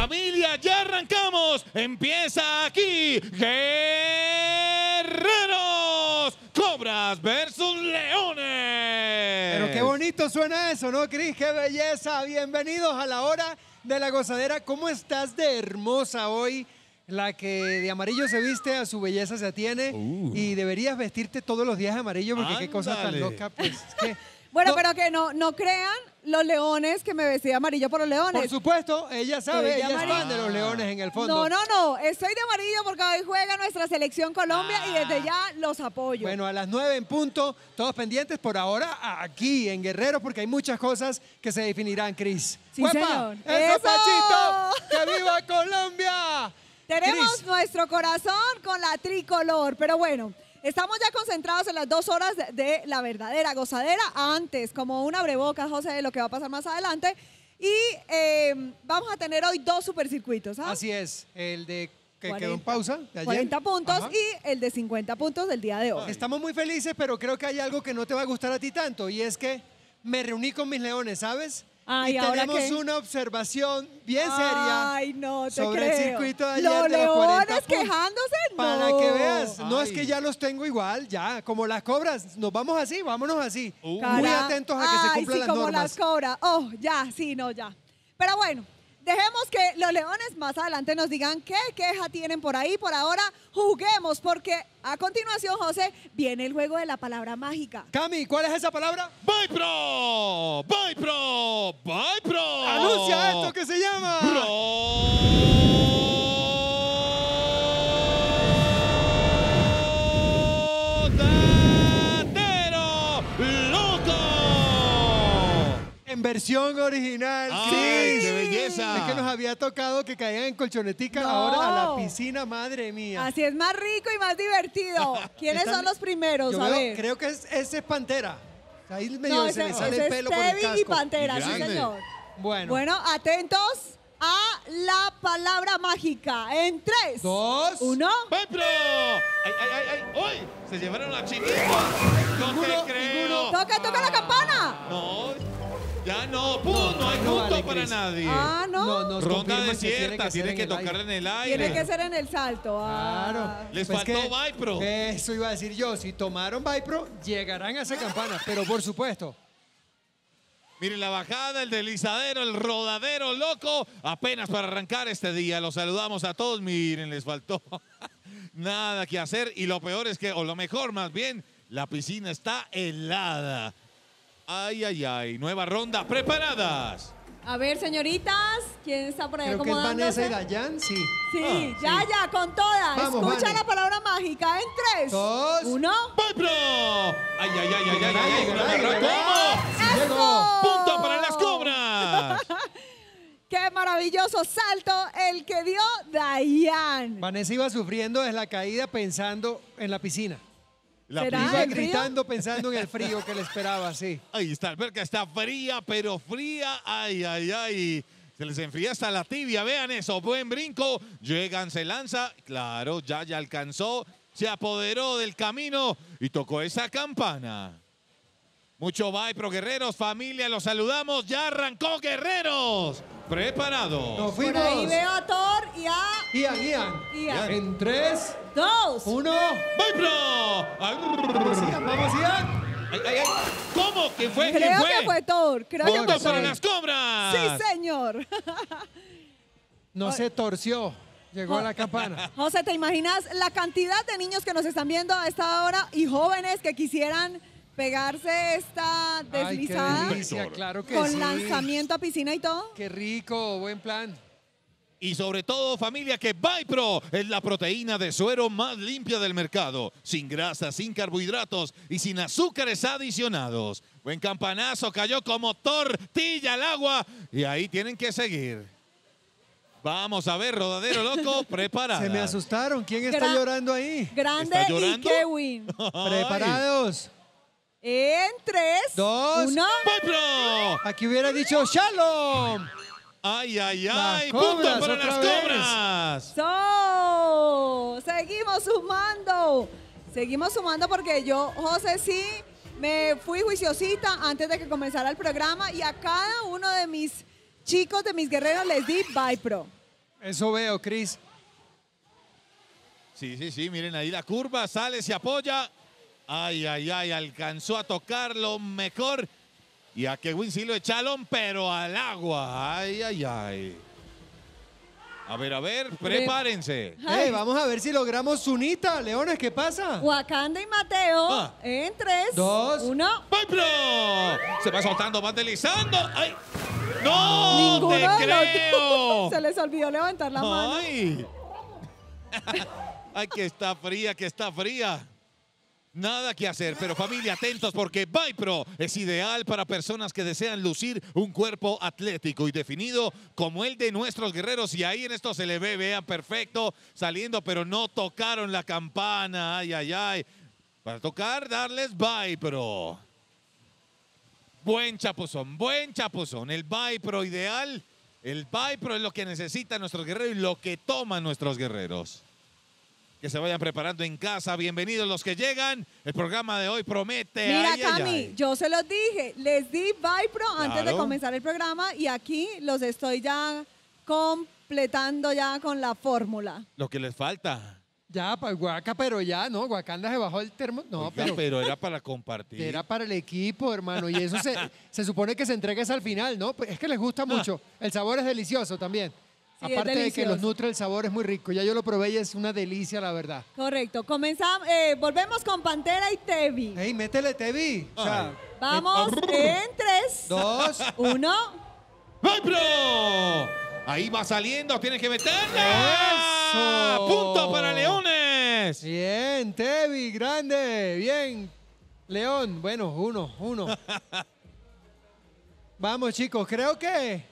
Familia, ya arrancamos. Empieza aquí. Guerreros. Cobras versus Leones. Pero qué bonito suena eso, ¿no, Cris? Qué belleza. Bienvenidos a la hora de la gozadera. ¿Cómo estás de hermosa hoy? La que de amarillo se viste, a su belleza se atiene. Uh. Y deberías vestirte todos los días de amarillo porque qué cosa tan loca. Pues bueno, pero que no, no crean los leones que me vestí amarillo por los leones. Por supuesto, ella sabe, ella, es fan de los leones en el fondo. No, no, no, estoy de amarillo porque hoy juega nuestra selección Colombia y desde ya los apoyo. Bueno, a las nueve en punto, todos pendientes por ahora aquí en Guerrero porque hay muchas cosas que se definirán, Cris. Sí, ¡Eso, Pachito! ¡Que viva Colombia! Tenemos nuestro corazón con la tricolor, pero bueno... Estamos ya concentrados en las dos horas de la verdadera gozadera antes, como una breboca, José, de lo que va a pasar más adelante. Y em, vamos a tener hoy dos supercircuitos. ¿ah? Así es, el de que quedó en pausa de ayer. 40 puntos y el de 50 puntos del día de hoy. Estamos muy felices, pero creo que hay algo que no te va a gustar a ti tanto y es que me reuní con mis leones, ¿sabes? Ay, y ahora tenemos una observación bien seria Ay, no, sobre creo. el circuito de ayer de 40 quejándose, no. Para que veas, no es que ya los tengo igual, ya, como las cobras, nos vamos así, vámonos así. Muy atentos a que se cumplan sí, las normas. como las cobras. Oh, ya, sí, no, ya. Pero bueno, Dejemos que los leones más adelante nos digan qué queja tienen por ahí. Por ahora, juguemos, porque a continuación, José, viene el juego de la palabra mágica. Cami, ¿cuál es esa palabra? ¡Bypro! ¡Bypro! pro ¡Anuncia esto que se llama! ¡Pro! en versión original. sí. ¡Qué belleza! Es que nos había tocado que caigan en colchonetica ahora a la piscina, madre mía. Así es más rico y más divertido. ¿Quiénes son los primeros? a ver. Creo que es, ese es Pantera. Ahí medio no, se le sale el pelo con el casco. y Pantera, sí señor. Bueno. Bueno, atentos a la palabra mágica. En tres, dos, uno. ¡Petro! ¡Ay, ay, ay! ay! ¡Uy! Se llevaron a chiquita. No te creo. Ninguno. Toca, la campana. No. Ya no, pum, no, hay punto para nadie. Ah, no. Ronda desierta, tiene que, en el aire. Tiene que ser en el salto. Ah. Claro. Les pues faltó Eso iba a decir yo. Si tomaron Vipro, llegarán a esa campana. Pero por supuesto. Miren la bajada, el deslizadero, el rodadero loco. Apenas para arrancar este día. Los saludamos a todos. Miren, les faltó nada que hacer. Y lo peor es que, o lo mejor más bien, la piscina está helada. Ay, ay, ay. Nueva ronda. Preparadas. A ver, señoritas, ¿quién está por ahí Creo que es Vanessa y Dayan, sí. Sí, ah, ya, ya, con todas. Escucha la palabra mágica en tres. Dos. Uno. ¡Pablo! ¡Ay, ay, ay, ay, ay! ay ¿Cómo? ¡Punto para las cobras! ¡Qué maravilloso salto el que dio Dayan! Vanessa iba sufriendo desde la caída pensando en la piscina. La gritando pensando en el frío que le esperaba, sí. Ahí está, que está fría, pero fría. Ay, ay, ay. Se les enfría hasta la tibia, vean eso, buen brinco. Llegan, se lanza. Claro, ya ya alcanzó. Se apoderó del camino y tocó esa campana. Mucho bye, guerreros, familia, los saludamos. Ya arrancó Guerreros. Preparados. Nos fuimos. ahí veo a Thor y a... Ian, En 3, 2, 1. ¡Bye, pro! Vamos, Ian, ¿Cómo? que fue? Creo fue? que fue Thor. Creo Punto para las cobras. Sí, señor. no se torció. Llegó a la campana. José, ¿te imaginas la cantidad de niños que nos están viendo a esta hora y jóvenes que quisieran pegarse esta deslizada claro con lanzamiento a piscina y todo. Qué rico, buen plan. Y sobre todo, familia, que Vipro es la proteína de suero más limpia del mercado. Sin grasas, sin carbohidratos y sin azúcares adicionados. Buen campanazo, cayó como tortilla al agua. Y ahí tienen que seguir. Vamos a ver, rodadero loco, preparados Se me asustaron. ¿Quién está llorando ahí? Grande Kevin. Preparados. En tres, dos, uno. pro. Aquí hubiera dicho Shalom. ¡Ay, ay, ay! ¡Punto para las cobras! So, seguimos sumando. Seguimos sumando porque yo, José, sí, me fui juiciosita antes de que comenzara el programa y a cada uno de mis chicos, de mis guerreros, les di Bye Pro. Eso veo, Cris. Sí, sí, sí, miren ahí la curva, sale, se apoya. Ay, ay, ay, alcanzó a tocarlo mejor. Y a Kevin sí lo echaron, pero al agua. Ay, ay, ay. A ver, a ver, prepárense. vamos a ver si logramos Sunita. Leones, ¿qué pasa? Wakanda y Mateo. Ah. En tres, dos, uno. ¡Piplo! Se va soltando, va deslizando. ¡No! ¡Te creo! Se les olvidó levantar la mano. ¡Ay! ¡Ay, que está fría, que está fría! Nada que hacer, pero familia, atentos porque Bipro es ideal para personas que desean lucir un cuerpo atlético y definido como el de nuestros guerreros. Y ahí en esto se le ve, vean, perfecto, saliendo, pero no tocaron la campana. Ay, ay, ay. Para tocar, darles Bipro. Buen chapuzón, buen chapuzón. El Bipro ideal, el Bipro es lo que necesitan nuestros guerreros y lo que toman nuestros guerreros se vayan preparando en casa. Bienvenidos los que llegan. El programa de hoy promete. Mira, Cami, yo se los dije. Les di pro antes de comenzar el programa y aquí los estoy ya completando ya con la fórmula. Lo que les falta. Ya, pues Guaca, pero ya, ¿no? Guacanda se bajó el termo. No, pero, pero era para compartir. Era para el equipo, hermano. Y eso se, supone que se entregues al final, ¿no? Pues es que les gusta mucho. El sabor es delicioso también. Aparte de que los nutre el sabor, es muy rico. Ya yo lo probé y es una delicia, la verdad. Correcto. Comenzamos, eh, volvemos con Pantera y Tevi. ¡Ey, métele, Tevi! Vamos en tres, Dos. uno. ¡Va, Ahí va saliendo, tienes que meterle. ¡Eso! ¡Punto para Leones! Bien, Tevi, grande. Bien, León. Bueno, uno, uno. Vamos, chicos, creo que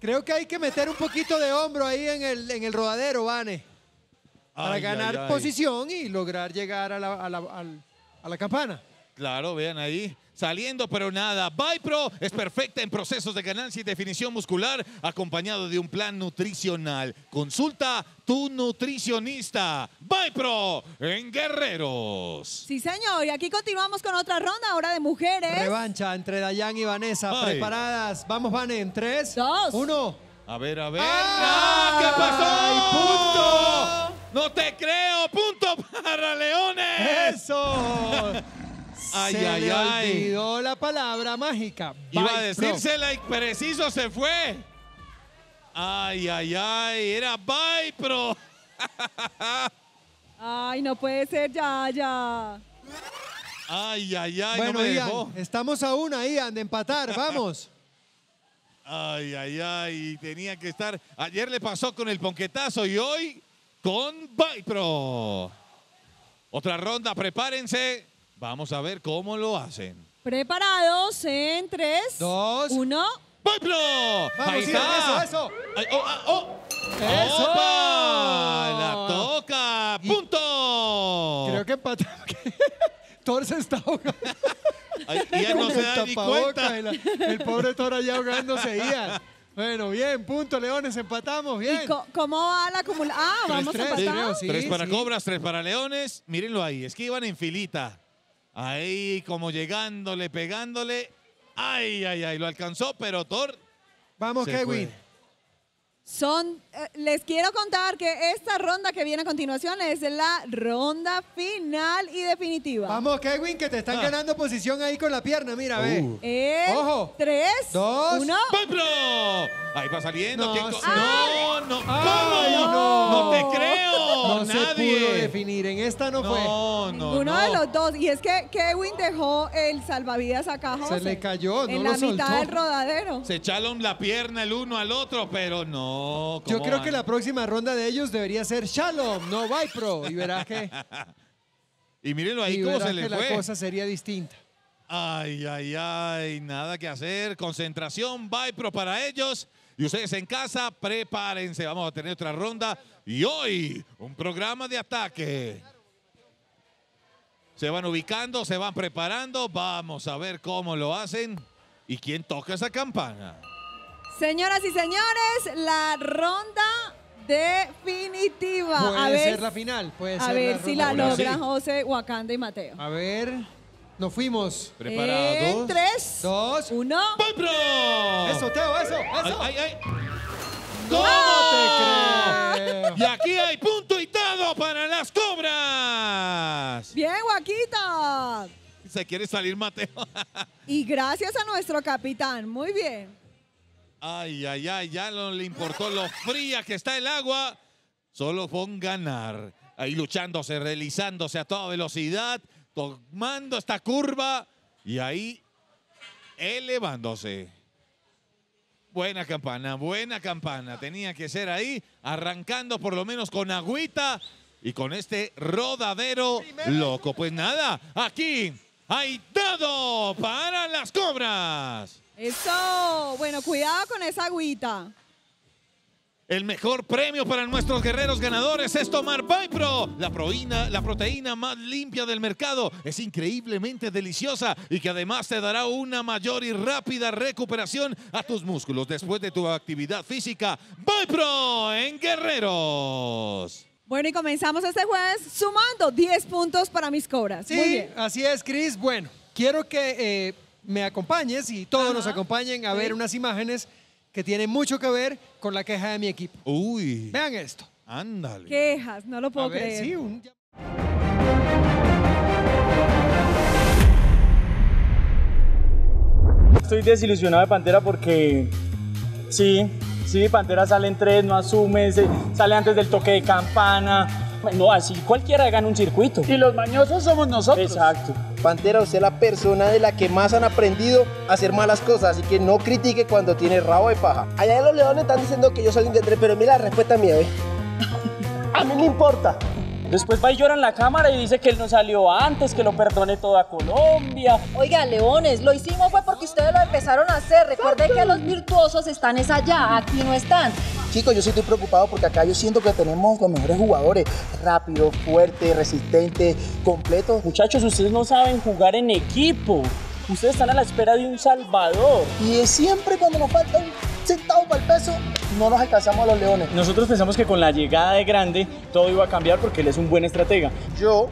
Creo que hay que meter un poquito de hombro ahí en el, en el rodadero, Vane. Para ganar posición y lograr llegar a la, a la, a la campana. Claro, vean ahí saliendo, pero nada. Bypro es perfecta en procesos de ganancia y definición muscular, acompañado de un plan nutricional. Consulta tu nutricionista. Bypro en Guerreros. Sí, señor. Y aquí continuamos con otra ronda ahora de mujeres. Revancha entre Dayan y Vanessa. Preparadas. Vamos, Van, en 3, 2, 1. A ver, a ver. ¡Ah! ah ¿Qué pasó? ¡Punto! ¡No te creo! ¡Punto para Leones! ¡Eso! Ay, se ay, olvidó la palabra mágica. Iba a decírsela y preciso se fue. Ay, ay, ay. Era Bypro. ay, no puede ser ya, ya. Ay, ay, ay. no me estamos aún ahí, Ian, de empatar. Vamos. Ay, ay, ay, tenía que estar. Ayer le pasó con el ponquetazo y hoy con Bypro. Otra ronda, prepárense. Vamos a ver cómo lo hacen. Preparados ¿eh? en 3, 2, 1. ¡Pueblo! ¡Ahí está! ¡Eso, eso! Oh, ah, oh. ¡Eso! ¡La toca! ¡Punto! Creo que Thor se está ahogando. ya no se da ni cuenta. el pobre Thor allá ahogándose. Ian. Bueno, bien, punto, Leones, empatamos, bien. ¿Cómo va la acumulación? Ah, vamos a empatar. tres para Cobras, tres para Leones. Mírenlo ahí, es que iban en filita. Ahí como llegándole, pegándole. Ay, ay, ay, lo alcanzó, pero Thor. Vamos, Kevin. Son eh, les quiero contar que esta ronda que viene a continuación es la ronda final y definitiva. Vamos, Kevin, que te están ah. ganando posición ahí con la pierna, mira, ve. Uh. Eh, Ojo. Tres, dos, uno. ¡Pueblo! Ahí va saliendo. No, no, no, no. te creo. No nadie. se pudo definir. En esta no, fue. No, de los dos. Y es que Kevin dejó el salvavidas acá Se le cayó, no En la mitad del rodadero. Se echaron la pierna el uno al otro, pero no. ¿cómo creo que la próxima ronda de ellos debería ser Shalom, no Vipro. Y verá que. Y mírenlo ahí cómo se le fue. La cosa sería distinta. Ay, ay, ay, nada que hacer. Concentración, Vipro para ellos. Y ustedes en casa, prepárense. Vamos a tener otra ronda. Y hoy, un programa de ataque. Se van ubicando, se van preparando. Vamos a ver cómo lo hacen y quién toca esa campana. Señoras y señores, la ronda definitiva. a ver, ser la final, puede a ver si la logran José, Wakanda y Mateo. A ver, nos fuimos. Preparados. En tres, dos, uno. pro! Eso, Teo, eso, eso. ¿Cómo te creo? Y aquí hay punto y todo para las cobras. Bien, Guaquita. Se quiere salir Mateo. y gracias a nuestro capitán. Muy bien. Ay, ay, ay, ya no le importó lo fría que está el agua. Solo con ganar. Ahí luchándose, realizándose a toda velocidad, tomando esta curva y ahí elevándose. Buena campana, buena campana. Tenía que ser ahí, arrancando por lo menos con agüita y con este rodadero loco. Pues nada, aquí hay dado para las cobras. Eso, bueno, cuidado con esa agüita. El mejor premio para nuestros guerreros ganadores es tomar Vipro, la, la proteína más limpia del mercado. Es increíblemente deliciosa y que además te dará una mayor y rápida recuperación a tus músculos después de tu actividad física. ¡Bipro en Guerreros. Bueno, y comenzamos este jueves sumando 10 puntos para mis cobras. Sí, así es, Cris. Bueno, quiero que... Eh, me acompañes y todos nos acompañen a ver unas imágenes que tienen mucho que ver con la queja de mi equipo. Uy. Vean esto. Ándale. Quejas, no lo puedo ver, creer. Estoy desilusionado de Pantera porque sí, sí, Pantera sale en tres, no asume, sale antes del toque de campana. No, así cualquiera gana un circuito. Y los mañosos somos nosotros. Exacto. Pantera, usted es la persona de la que más han aprendido a hacer malas cosas, así que no critique cuando tiene rabo de paja. Allá de los leones están diciendo que yo soy tres pero mira la respuesta mía, ¿eh? A mí me importa. Después va y llora en la cámara y dice que él no salió antes, que lo perdone toda Colombia. Oiga, Leones, lo hicimos fue porque ustedes lo empezaron a hacer. Recuerden que los virtuosos están es allá, aquí no están. Chicos, yo sí estoy preocupado porque acá yo siento que tenemos los mejores jugadores. Rápido, fuerte, resistente, completo. Muchachos, ustedes no saben jugar en equipo. Ustedes están a la espera de un salvador. Y es siempre cuando nos falta un centavo para el peso, no nos alcanzamos a los leones. Nosotros pensamos que con la llegada de Grande todo iba a cambiar porque él es un buen estratega. Yo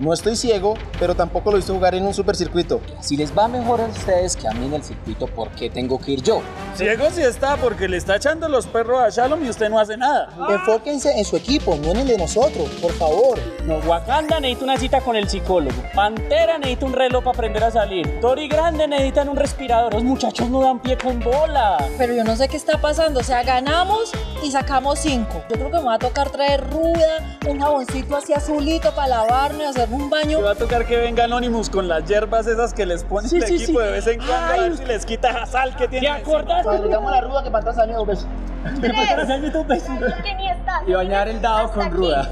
no estoy ciego, pero tampoco lo hice jugar en un supercircuito. Si les va mejor a ustedes que a mí en el circuito, ¿por qué tengo que ir yo? Ciego sí está, porque le está echando los perros a Shalom y usted no hace nada. Enfóquense en su equipo, no en el de nosotros, por favor. No, Wakanda necesita una cita con el psicólogo. Pantera necesita un reloj para aprender a salir. Tori Grande necesita un respirador. Los muchachos no dan pie con bola. Pero yo no sé qué está pasando. O sea, ganamos y sacamos cinco. Yo creo que me va a tocar traer ruda, un jaboncito así azulito para lavarme, un baño. Te va a tocar que venga Anonymous con las hierbas esas que les pone el equipo de vez en cuando si les quita la sal que tiene. ¿Te la ruda que Que Y bañar el dado con ruda.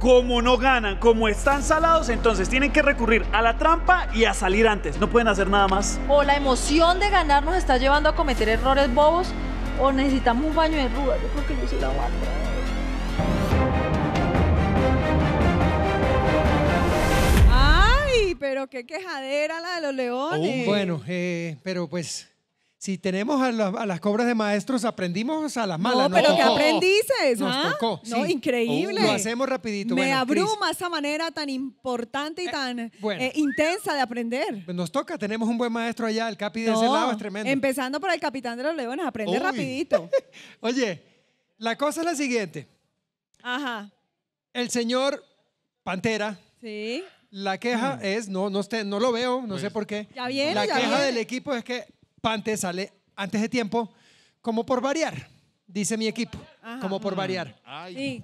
Como no ganan, como están salados, entonces tienen que recurrir a la trampa y a salir antes. No pueden hacer nada más. O la emoción de ganar nos está llevando a cometer errores bobos, o necesitamos un baño de ruda. Yo creo que no se la ganar Pero qué quejadera la de los leones. Oh, bueno, eh, pero pues si tenemos a, las cobras de maestros, aprendimos a las malas. No, pero que aprendices? Nos ah, tocó. No, increíble. Oh, lo hacemos rapidito. Me abruma esa manera tan importante y eh, tan eh, intensa de aprender. Pues nos toca, tenemos un buen maestro allá, el capi de ese lado es tremendo. Empezando por el capitán de los leones, aprende rapidito. Oye, la cosa es la siguiente. Ajá. El señor Pantera. Sí. La queja hmm. es, no, no, lo veo, no sé pues, por qué. la queja del equipo es que Pante sale antes de tiempo, como por variar, dice mi equipo, como por hmm. variar.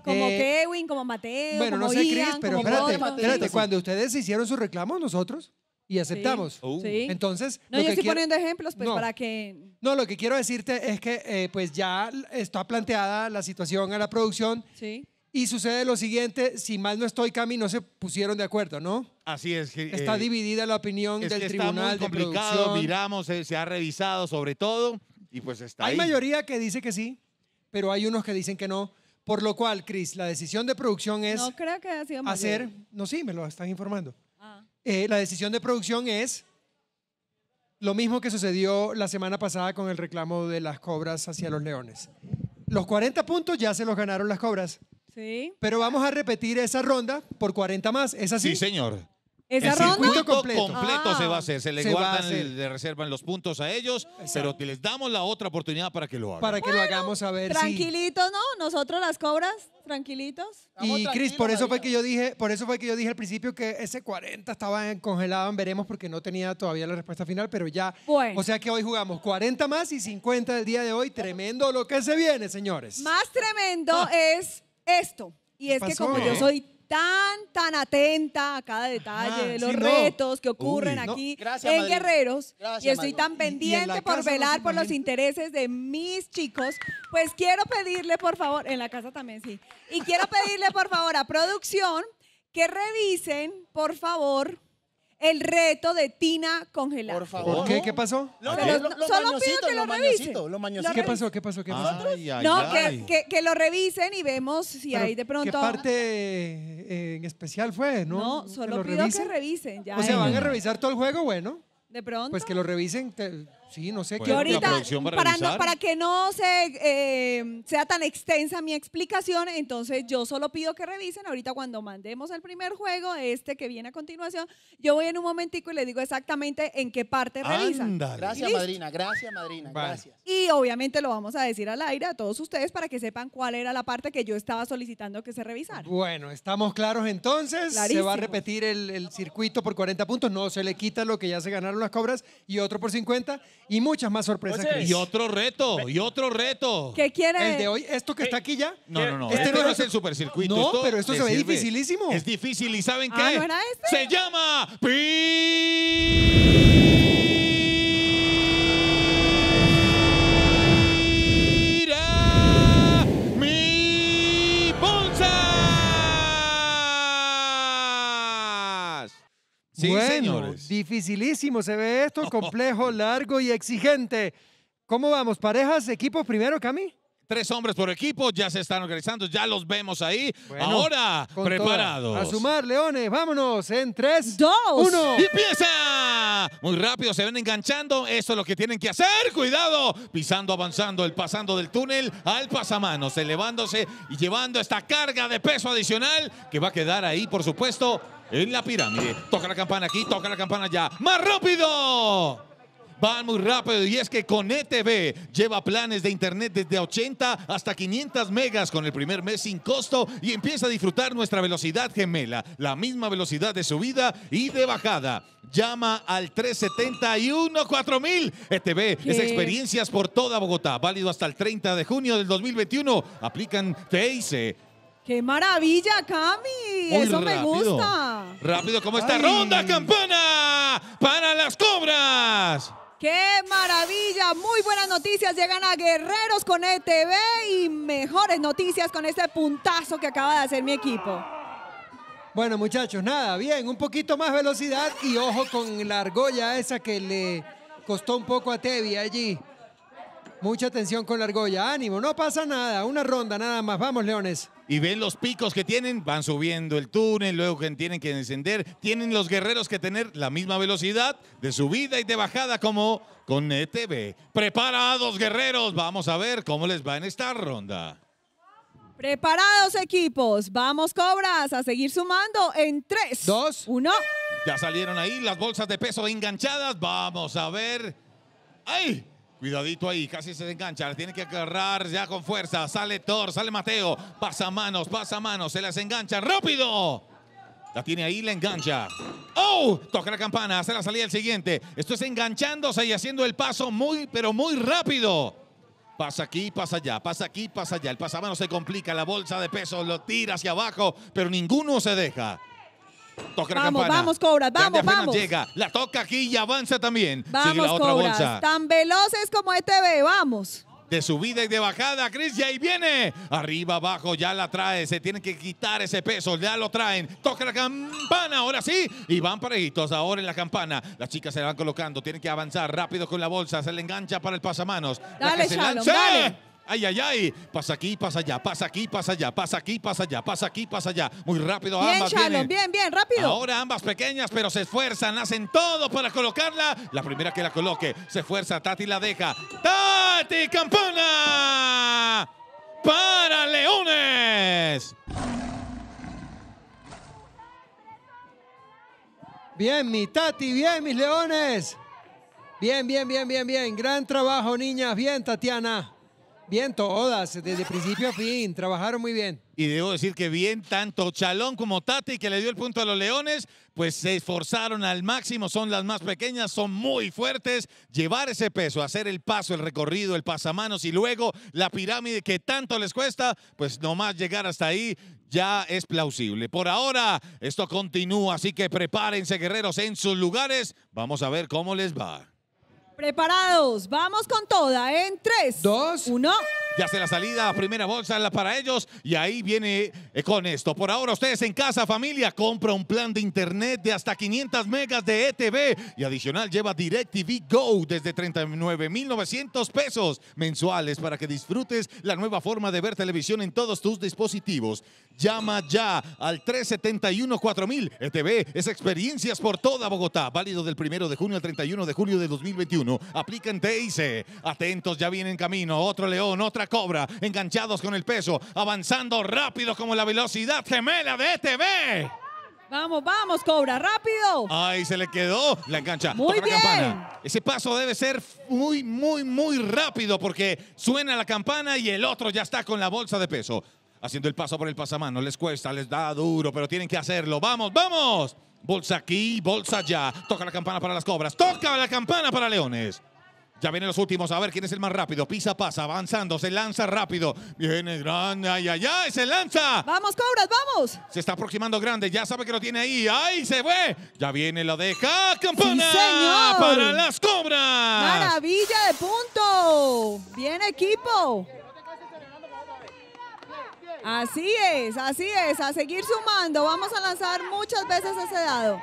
como eh, Kevin, como Mateo. Bueno, no sé, Chris, pero espérate, cuando ustedes hicieron su reclamo, nosotros y aceptamos. Oh. Entonces, no, yo estoy poniendo ejemplos pues, para que. No, lo que quiero decirte es que eh, pues ya está planteada la situación a la producción. Sí. Y sucede lo siguiente, si mal no estoy, Cami, no se pusieron de acuerdo, ¿no? Así es. está eh, dividida la opinión del tribunal está muy complicado, Miramos, eh, se, ha revisado sobre todo y pues está Hay mayoría que dice que sí, pero hay unos que dicen que no. Por lo cual, Cris, la decisión de producción es no creo que sido hacer... No, sí, me lo están informando. Ah. Eh, la decisión de producción es lo mismo que sucedió la semana pasada con el reclamo de las cobras hacia los leones. Los 40 puntos ya se los ganaron las cobras. Sí. Pero vamos a repetir esa ronda por 40 más. ¿Es así? Sí, señor. ¿Esa ronda? circuito completo, se va a hacer, se le guardan, le reservan los puntos a ellos, pero les damos la otra oportunidad para que lo hagan. Para que lo hagamos a ver Tranquilitos, ¿no? Nosotros las cobras, tranquilitos. Y Cris, por eso fue que yo dije, por eso fue que yo dije al principio que ese 40 estaba congelado veremos porque no tenía todavía la respuesta final, pero ya. Bueno. O sea que hoy jugamos 40 más y 50 el día de hoy. Tremendo lo que se viene, señores. Más tremendo ah. es esto. Y es que como yo soy tan, tan atenta a cada detalle de los retos que ocurren aquí en Guerreros y estoy tan pendiente por velar por los intereses de mis chicos, pues quiero pedirle por favor, en la casa también sí, y quiero pedirle por favor a producción que revisen por favor el reto de Tina congelada. Por favor. qué? ¿Qué pasó? solo pido que lo revisen. ¿Qué pasó? ¿Qué pasó? ¿Qué pasó? no, Que, lo revisen y vemos si ahí de pronto... ¿Qué parte eh, en especial fue? No, no solo pido que revisen. o sea, ¿van a revisar todo el juego? Bueno. ¿De pronto? Pues que lo revisen... Sí, no sé pues, qué. ahorita, para, que no se, eh, sea tan extensa mi explicación, entonces yo solo pido que revisen. Ahorita cuando mandemos el primer juego, este que viene a continuación, yo voy en un momentico y le digo exactamente en qué parte revisan. Gracias, madrina. Gracias, madrina. Gracias. Y obviamente lo vamos a decir al aire a todos ustedes para que sepan cuál era la parte que yo estaba solicitando que se revisara. Bueno, estamos claros entonces. Se va a repetir el, el circuito por 40 puntos. No se le quita lo que ya se ganaron las cobras y otro por 50 y muchas más sorpresas. y otro reto, y otro reto. ¿Qué quiere? El de hoy, esto que eh, está aquí ya. No, no, no. ¿Este, este, no es el supercircuito. No, pero esto se ve dificilísimo. Es difícil y ¿saben ah, qué? Este? Se llama Pi bueno, Dificilísimo se ve esto, complejo, largo y exigente. ¿Cómo vamos? ¿Parejas, equipos primero, Cami? tres hombres por equipo, ya se están organizando, ya los vemos ahí. Ahora, preparados. A sumar, Leones, vámonos en dos, uno. ¡Y ¡Empieza! Muy rápido, se ven enganchando, eso es lo que tienen que hacer, cuidado. Pisando, avanzando, el pasando del túnel al pasamanos, elevándose y llevando esta carga de peso adicional que va a quedar ahí, por supuesto, en la pirámide. Toca la campana aquí, toca la campana ya ¡Más rápido! van muy rápido y es que con ETV lleva planes de internet desde 80 hasta 500 megas con el primer mes sin costo y empieza a disfrutar nuestra velocidad gemela, la misma velocidad de subida y de bajada. Llama al 371 4000. ETV es experiencias por toda Bogotá, válido hasta el 30 de junio del 2021. Aplican Face. ¡Qué maravilla, Cami! Eso me gusta. Rápido como esta ronda campana para las cobras. ¡Qué maravilla! Muy buenas noticias llegan a Guerreros con ETV y mejores noticias con este puntazo que acaba de hacer mi equipo. Bueno, muchachos, nada, bien, un poquito más velocidad y ojo con la argolla esa que le costó un poco a Tevi allí. Mucha atención con la argolla. Ánimo, no pasa nada. Una ronda nada más. Vamos, leones. Y ven los picos que tienen, van subiendo el túnel, luego tienen que descender, Tienen los guerreros que tener la misma velocidad de subida y de bajada como con ETV. Preparados, guerreros. Vamos a ver cómo les va en esta ronda. Preparados, equipos. Vamos, cobras, a seguir sumando en 3, 2, 1. Ya salieron ahí las bolsas de peso enganchadas. Vamos a ver. ¡Ay! Cuidadito ahí, casi se engancha, la tiene que agarrar ya con fuerza. Sale Thor, sale Mateo, pasa manos, pasa manos, se las engancha, ¡rápido! La tiene ahí, la engancha. ¡Oh! Toca la campana, hace la salida el siguiente. Esto es enganchándose y haciendo el paso muy, pero muy rápido. Pasa aquí, pasa allá, pasa aquí, pasa allá. El pasamanos se complica, la bolsa de peso lo tira hacia abajo, pero ninguno se deja. Toca la vamos, campana. Vamos, cobra, vamos, vamos. llega, la toca aquí y avanza también. Vamos, Sigue la otra tan veloces como este ve! vamos de subida y de bajada, Chris! y ahí viene. Arriba, abajo, ya la trae. Se tienen que quitar ese peso, ya lo traen. Toca la campana, ahora sí. Y van parejitos ahora en la campana. Las chicas se van colocando, tienen que avanzar rápido con la bolsa. Se le engancha para el pasamanos. Dale, la se ay, ay, ay. Pasa aquí, pasa allá, pasa aquí, pasa allá, pasa aquí, pasa allá, pasa aquí, pasa allá. Muy rápido bien, ambas. bien, bien, rápido. Ahora ambas pequeñas, pero se esfuerzan, hacen todo para colocarla. La primera que la coloque, se esfuerza, Tati la deja. ¡Tati Campana! Para Leones. Bien, mi Tati, bien, mis leones. Bien, bien, bien, bien, bien. Gran trabajo, niñas. Bien, Tatiana. Bien todas, desde principio a fin, trabajaron muy bien. Y debo decir que bien tanto Chalón como Tati, que le dio el punto a los Leones, pues se esforzaron al máximo, son las más pequeñas, son muy fuertes. Llevar ese peso, hacer el paso, el recorrido, el pasamanos y luego la pirámide que tanto les cuesta, pues nomás llegar hasta ahí ya es plausible. Por ahora, esto continúa, así que prepárense, guerreros, en sus lugares. Vamos a ver cómo les va. Preparados, vamos con toda en 3, 2, 1. Ya se la salida, primera bolsa para ellos y ahí viene eh, con esto. Por ahora ustedes en casa, familia, compra un plan de internet de hasta 500 megas de ETV y adicional lleva DirecTV Go desde 39.900 pesos mensuales para que disfrutes la nueva forma de ver televisión en todos tus dispositivos. Llama ya al 371-4000. ETV es experiencias por toda Bogotá, válido del 1 de junio al 31 de julio de 2021. aplican TIC. Atentos, ya viene en camino otro león, otra cobra, enganchados con el peso, avanzando rápido como la velocidad gemela de ETV. Este vamos, vamos, Cobra, rápido. Ahí se le quedó la engancha. Muy bien. Ese paso debe ser muy, muy, muy rápido porque suena la campana y el otro ya está con la bolsa de peso. Haciendo el paso por el pasamano, les cuesta, les da duro, pero tienen que hacerlo. Vamos, vamos. Bolsa aquí, bolsa allá. Toca la campana para las cobras. Toca la campana para leones. Ya vienen los últimos. A ver quién es el más rápido. Pisa, pasa, avanzando. Se lanza rápido. Viene grande. Ay, ay, ay. Se lanza. Vamos, cobras, vamos. Se está aproximando grande. Ya sabe que lo tiene ahí. Ahí se fue! Ya viene la deja. ¡Campana! señor. Para las cobras. Maravilla de punto. Bien equipo. Así es, así es. A seguir sumando. Vamos a lanzar muchas veces ese dado.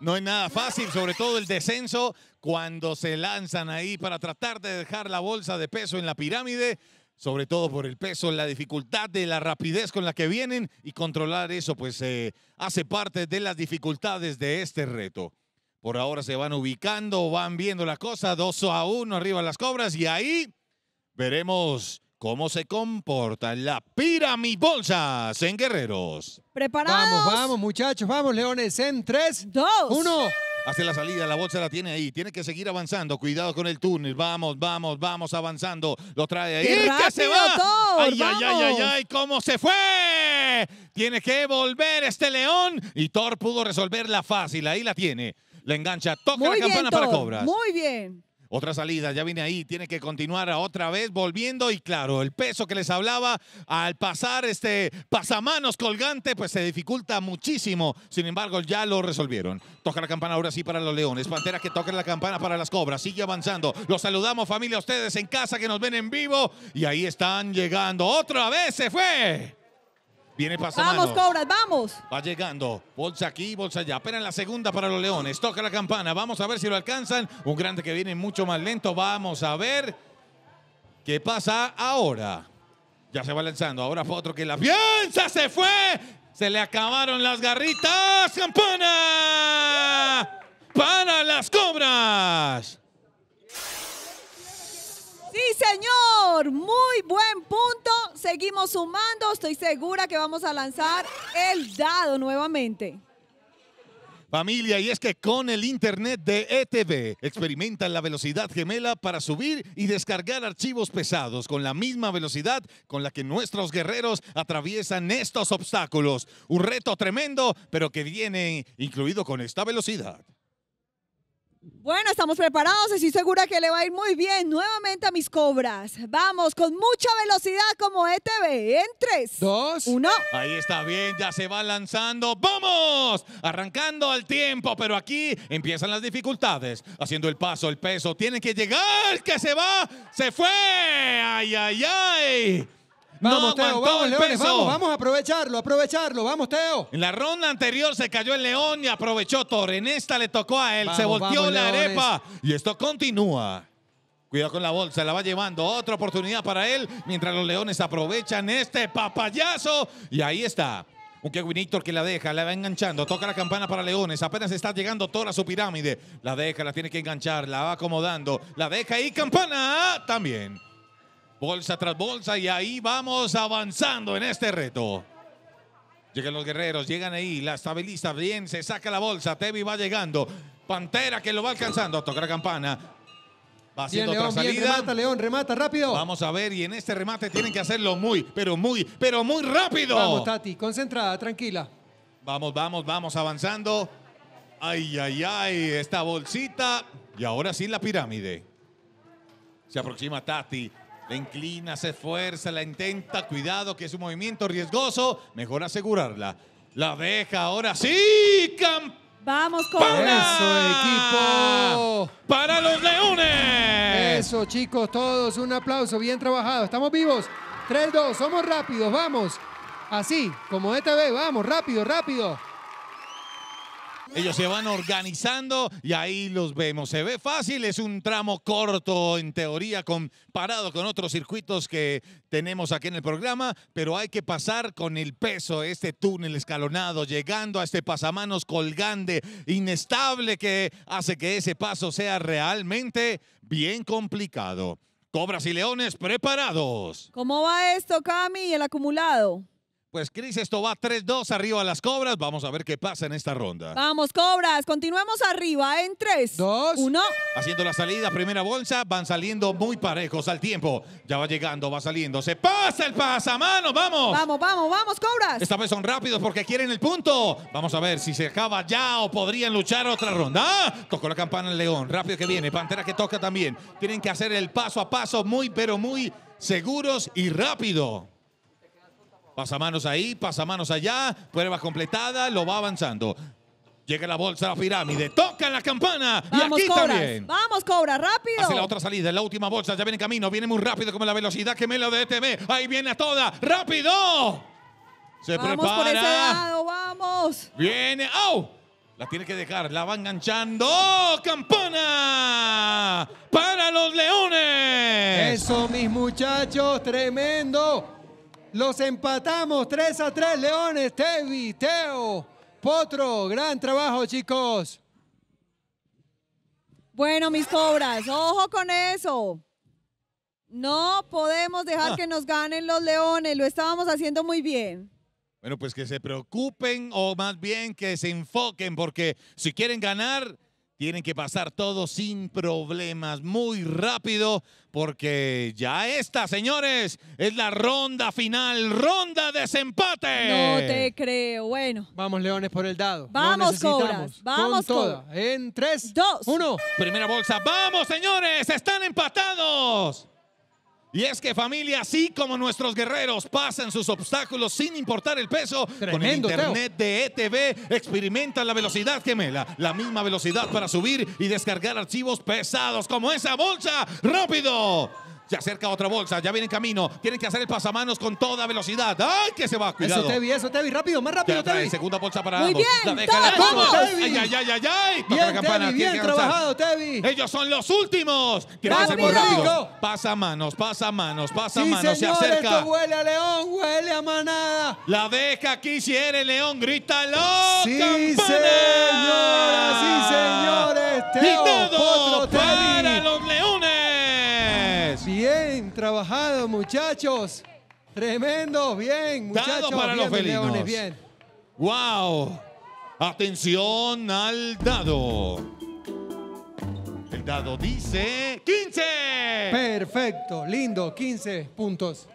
No es nada fácil, sobre todo el descenso cuando se lanzan ahí para tratar de dejar la bolsa de peso en la pirámide, sobre todo por el peso, la dificultad de la rapidez con la que vienen y controlar eso pues eh, hace parte de las dificultades de este reto. Por ahora se van ubicando, van viendo la cosa, Dos a uno, arriba las cobras y ahí veremos cómo se comporta la pirámide bolsas en Guerreros. ¿Preparados? Vamos, vamos muchachos, vamos Leones en 3, 2, 1 hace la salida, la bolsa la tiene ahí, tiene que seguir avanzando, cuidado con el túnel, vamos, vamos, vamos avanzando, lo trae ahí, ¡Qué se va! ¡Ay, ay, ay, ay, ay! ¿Cómo se fue? Tiene que volver este león y Thor pudo resolverla fácil, ahí la tiene. La engancha, toca la campana para cobras. Muy bien. Otra salida, ya viene ahí, tiene que continuar otra vez volviendo y claro, el peso que les hablaba al pasar este pasamanos colgante pues se dificulta muchísimo, sin embargo ya lo resolvieron. Toca la campana ahora sí para los leones, Pantera que toque la campana para las cobras, sigue avanzando. Los saludamos familia, ustedes en casa que nos ven en vivo y ahí están llegando. Otra vez se fue. Viene pasando. Vamos, cobras, vamos. Va llegando. Bolsa aquí, bolsa allá. Apenas la segunda para los Leones. Toca la campana. Vamos a ver si lo alcanzan. Un grande que viene mucho más lento. Vamos a ver qué pasa ahora. Ya se va lanzando. Ahora fue otro que la piensa. Se fue. Se le acabaron las garritas. Campana para las cobras. Sí, señor. Muy buen punto seguimos sumando. Estoy segura que vamos a lanzar el dado nuevamente. Familia, y es que con el Internet de ETV experimentan la velocidad gemela para subir y descargar archivos pesados con la misma velocidad con la que nuestros guerreros atraviesan estos obstáculos. Un reto tremendo, pero que viene incluido con esta velocidad. Bueno, estamos preparados, estoy segura que le va a ir muy bien. Nuevamente a mis cobras. Vamos con mucha velocidad como ETV. En tres, dos, 1. Ahí está bien, ya se va lanzando. ¡Vamos! Arrancando al tiempo, pero aquí empiezan las dificultades. Haciendo el paso, el peso. tiene que llegar, que se va. Se fue. ¡Ay, ay, ay! Vamos, Teo, vamos, Leones, vamos, a aprovecharlo, aprovecharlo, vamos, Teo. En la ronda anterior se cayó el León y aprovechó Torre. En esta le tocó a él, se volteó la arepa y esto continúa. Cuidado con la bolsa, la va llevando. Otra oportunidad para él mientras los Leones aprovechan este papayazo. Y ahí está. Un Kevin que la deja, la va enganchando, toca la campana para Leones, apenas está llegando toda su pirámide, la deja, la tiene que enganchar, la va acomodando, la deja y campana también bolsa tras bolsa y ahí vamos avanzando en este reto. Llegan los guerreros, llegan ahí, La estabiliza bien, se saca la bolsa, Tevi va llegando, Pantera que lo va alcanzando, a tocar campana. Va haciendo otra salida. remata, León, remata, rápido. Vamos a ver, y en este remate tienen que hacerlo muy, pero muy, pero muy rápido. Vamos, Tati, concentrada, tranquila. Vamos, vamos, vamos avanzando. Ay, ay, ay, esta bolsita. Y ahora sí la pirámide. Se aproxima Tati, la inclina, se esfuerza, la intenta. Cuidado, que es un movimiento riesgoso. Mejor asegurarla. La deja ahora sí, campeón. Vamos con eso, equipo. Para los leones. Eso, chicos, todos un aplauso, bien trabajado. Estamos vivos. 3-2, somos rápidos, vamos. Así, como esta vez. vamos, rápido, rápido. Ellos se van organizando y ahí los vemos. Se ve fácil, es un tramo corto en teoría comparado con otros circuitos que tenemos aquí en el programa, pero hay que pasar con el peso este túnel escalonado, llegando a este pasamanos colgante, inestable, que hace que ese paso sea realmente bien complicado. Cobras y leones preparados. ¿Cómo va esto, Cami, el acumulado? Pues Cris, esto va 3-2 arriba a las cobras. Vamos a ver qué pasa en esta ronda. Vamos, cobras. Continuemos arriba en 3, 2, 1. Haciendo la salida, primera bolsa. Van saliendo muy parejos al tiempo. Ya va llegando, va saliendo. Se pasa el mano, Vamos. Vamos, vamos, vamos, cobras. Esta vez son rápidos porque quieren el punto. Vamos a ver si se acaba ya o podrían luchar otra ronda. ¡Ah! Tocó la campana el león. Rápido que viene. Pantera que toca también. Tienen que hacer el paso a paso muy, pero muy seguros y rápido manos ahí, pasa manos allá, Prueba completada, lo va avanzando. Llega la bolsa a la pirámide, toca la campana y aquí también. Vamos, cobra, rápido. Hace la otra salida, la última bolsa, ya viene camino, viene muy rápido como la velocidad que me lo de Ahí viene a toda, rápido. Se vamos prepara. Por vamos. Viene, ¡au! La tiene que dejar, la va enganchando. ¡Oh, ¡Campana! ¡Para los leones! Eso, mis muchachos, tremendo. Los empatamos 3 a 3, Leones, Tevi, Teo, Potro. Gran trabajo, chicos. Bueno, mis cobras, ojo con eso. No podemos dejar ah. que nos ganen los leones, lo estábamos haciendo muy bien. Bueno, pues que se preocupen o más bien que se enfoquen, porque si quieren ganar, tienen que pasar todo sin problemas, muy rápido, porque ya está, señores, es la ronda final, ronda desempate. No te creo, bueno. Vamos, Leones, por el dado. Vamos, Cobras, vamos. Con En tres, dos, uno. Primera bolsa, vamos, señores, están empatados. Y es que familia, así como nuestros guerreros pasan sus obstáculos sin importar el peso, con internet de ETV experimentan la velocidad gemela, la misma velocidad para subir y descargar archivos pesados como esa bolsa. ¡Rápido! Se acerca otra bolsa, ya viene en camino. Tienen que hacer el pasamanos con toda velocidad. ¡Ay, que se va! Cuidado. Eso, Tevi, eso, Tevi. Rápido, más rápido, Tevi. Segunda bolsa para Muy Bien, la ¡Vamos, ¡Ay, ay, ay, ay! ay. bien, Tevi, bien trabajado, Tevi. Ellos son los últimos. Que pasan muy rápido. Pasamanos, pasamanos, pasamanos. Sí, señor, se acerca. Esto huele a león, huele a manada. La deja aquí si eres león. Grítalo. Sí, campana. sí, señores. Teo, y todo para los leones trabajado, muchachos. Tremendo, bien, muchachos. Dado para los Leones, bien. Wow. Atención al dado. El dado dice 15. Perfecto, lindo, 15 puntos.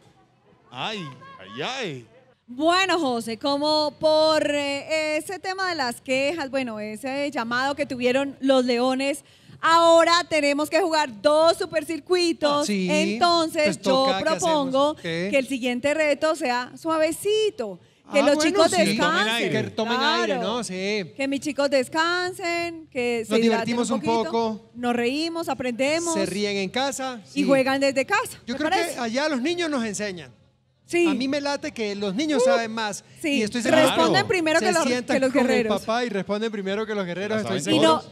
Ay, ay, ay. Bueno, José, como por eh, ese tema de las quejas, bueno, ese llamado que tuvieron los leones Ahora tenemos que jugar dos supercircuitos. Ah, Entonces pues yo propongo que, el siguiente reto sea suavecito. Que ah, los chicos descansen. Que tomen aire, ¿no? Que mis chicos descansen, que se nos divertimos un, poco. Nos reímos, aprendemos. Se ríen en casa. Y juegan desde casa. Yo creo que allá los niños nos enseñan. A mí me late que los niños uh, saben más. Sí. Y estoy seguro. Responden primero que, los, que los guerreros. papá y responden primero que los guerreros.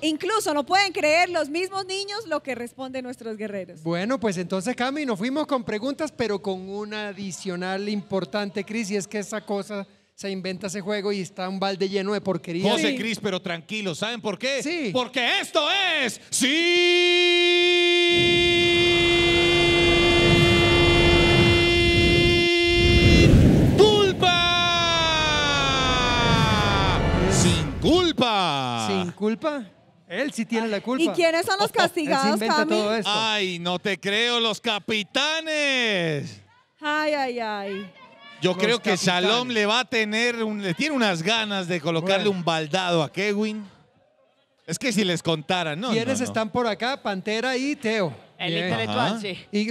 incluso no pueden creer los mismos niños lo que responden nuestros guerreros. Bueno, pues entonces, Cami, nos fuimos con preguntas, pero con una adicional importante, Cris, y es que esa cosa se inventa ese juego y está un balde lleno de porquería. José Cris, pero tranquilo, ¿saben por qué? Sí. Porque esto es. ¡Sí! culpa. Él sí tiene la culpa. ¿Y quiénes son los castigados, Ay, no te creo, los capitanes. Ay, ay, ay. Yo creo que Shalom le va a tener, le tiene unas ganas de colocarle un baldado a Kevin. Es que si les contara, ¿no? ¿Quiénes están por acá? Pantera y Teo. El intelectual, sí. Y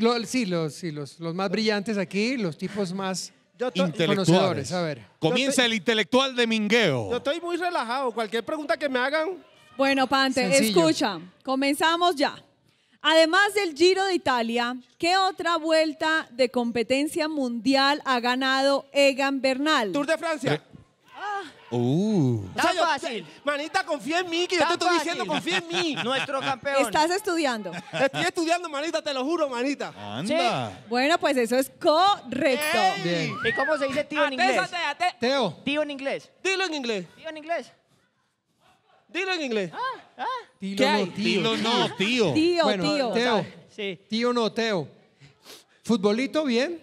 sí, los más brillantes aquí, los tipos más intelectuales. A ver. Comienza el intelectual de Mingueo. Yo estoy muy relajado. Cualquier pregunta que me hagan. Bueno, Pante, escucha. Comenzamos ya. Además del Giro de Italia, ¿qué otra vuelta de competencia mundial ha ganado Egan Bernal? Tour de Francia. Eh, Uh. O fácil. manita, confía en mí, que yo te estoy diciendo, confía en mí. Nuestro campeón. Estás estudiando. Estoy estudiando, manita, te lo juro, manita. Anda. Bueno, pues eso es correcto. ¿Y cómo se dice tío en inglés? Teo, Tío en inglés. Dilo en inglés. Tío en inglés. Dilo en inglés. Ah, ah. ¿Qué tío no, tío. no, tío. Tío, tío. Teo, Sí. tío no, Teo. ¿Futbolito bien?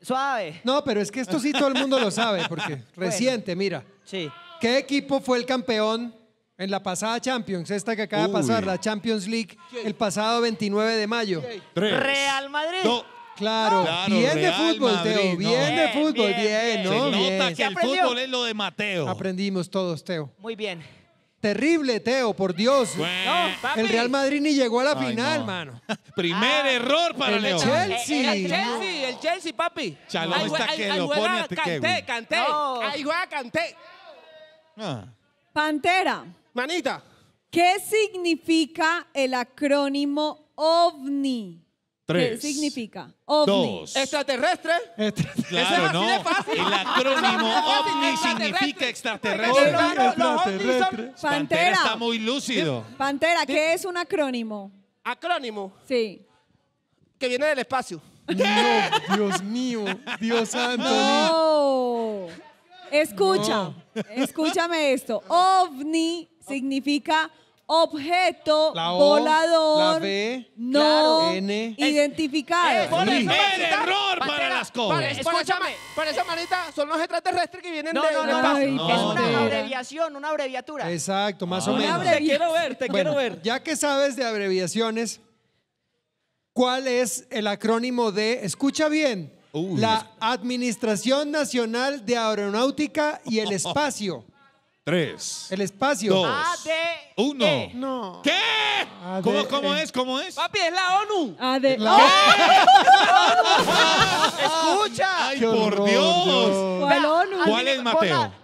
Suave. No, pero es que esto sí todo el mundo lo sabe, porque reciente, mira. Sí. ¿Qué equipo fue el campeón en la pasada Champions, esta que acaba de pasar, la Champions League, el pasado 29 de mayo? Real Madrid. Claro, bien de fútbol, Teo, bien de fútbol, bien, ¿no? nota que el fútbol es lo de Mateo. Aprendimos todos, Teo. Muy bien. Terrible, Teo, por Dios. El Real Madrid ni llegó a la final, mano. Primer ah. error para El Leo. Eh, el, Chelsea, el Chelsea, papi. Chalón está canté, canté. canté. Ah. Pantera. Manita. ¿Qué significa el acrónimo OVNI? Tres, ¿Qué significa? OVNI. Dos. Extraterrestre. Claro, no. El acrónimo OVNI significa extraterrestre. Pantera. está muy lúcido. Pantera, ¿qué es un acrónimo? Acrónimo. Sí. Que viene del espacio. Dios mío, Dios santo. No. Escucha, escúchame esto. OVNI significa objeto volador no identificado. Eh, es error para, las cosas. Para, escúchame, para esa manita son los extraterrestres que vienen de, no, no, No, es una abreviación, una abreviatura. Exacto, más ah. o menos. Te quiero ver, te quiero ver. Ya que sabes de abreviaciones, ¿cuál es el acrónimo de, escucha bien, la Administración Nacional de Aeronáutica y el Espacio. Tres. El espacio. Dos. Uno. E. ¿Qué? ¿Cómo, e. es? ¿Cómo es? Papi, es la ONU. ADE.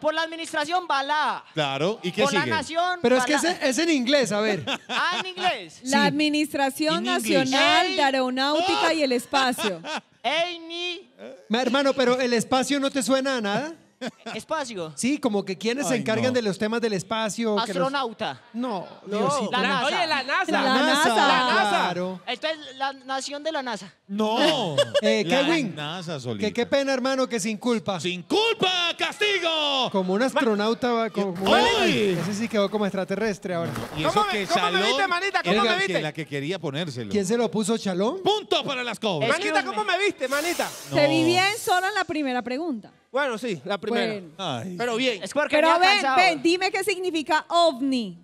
Por la, administración Balá. Claro, ¿y qué por la nación. Pero es que es, en inglés, a ver. Ah, en inglés. La Administración Nacional de Aeronáutica ah. y el Espacio. hermano, pero el espacio no te suena a nada. Espacio. Sí, como que quienes se encargan de los temas del espacio. Astronauta. No, La NASA. Oye, la NASA. La NASA. La NASA. Claro. es la nación de la NASA. No. Eh, la NASA, Que qué pena, hermano, que sin culpa. Sin culpa, castigo. Como un astronauta va Ese sí quedó como extraterrestre ahora. Y ¿Cómo me- cómo me viste, manita? ¿Cómo me viste? la que quería ponérselo. ¿Quién se lo puso, Chalón? Punto para las cobras. Manita, ¿cómo me viste, manita? Se vi bien solo en la primera pregunta. Bueno, sí, la primera. Pero bien. Es Pero ven, cansado. ven, dime qué significa ovni.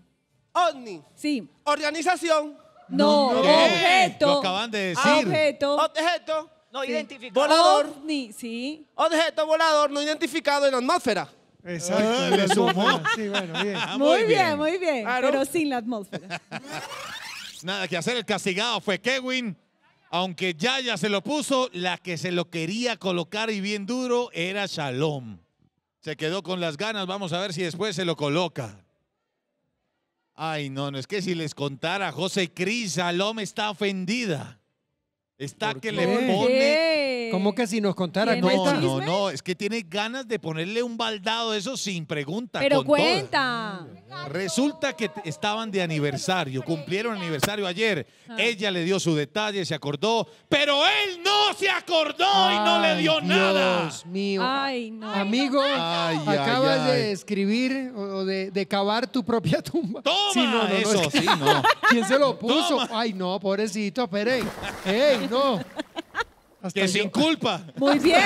OVNI. Sí. Organización. No, objeto. acaban de decir. Objeto. Objeto. No identificado. Volador. OVNI, sí. Objeto volador no identificado en la atmósfera. Exacto, ah, le sumó. Sí, bueno, bien. Ah, muy, bien, muy bien. Pero sin la atmósfera. Nada que hacer, el castigado fue Kevin. Aunque Yaya se lo puso, la que se lo quería colocar y bien duro era Shalom. Se quedó con las ganas, vamos a ver si después se lo coloca. Ay, no, no, es que si les contara, José Cris, Shalom está ofendida. Está que le pone como que si nos contara No, no, no, es que tiene ganas de ponerle un baldado eso sin pregunta. Pero cuenta. Resulta que estaban de aniversario, cumplieron aniversario ayer. Ella le dio su detalle, se acordó, pero él no se acordó y no le dio nada. Dios mío. Ay, no. Amigo, acabas de escribir o de, cavar tu propia tumba. Toma, sí, no, no, eso, no. sí, no. ¿Quién se lo puso? Ay, no, pobrecito, pero no que sin culpa. Muy bien.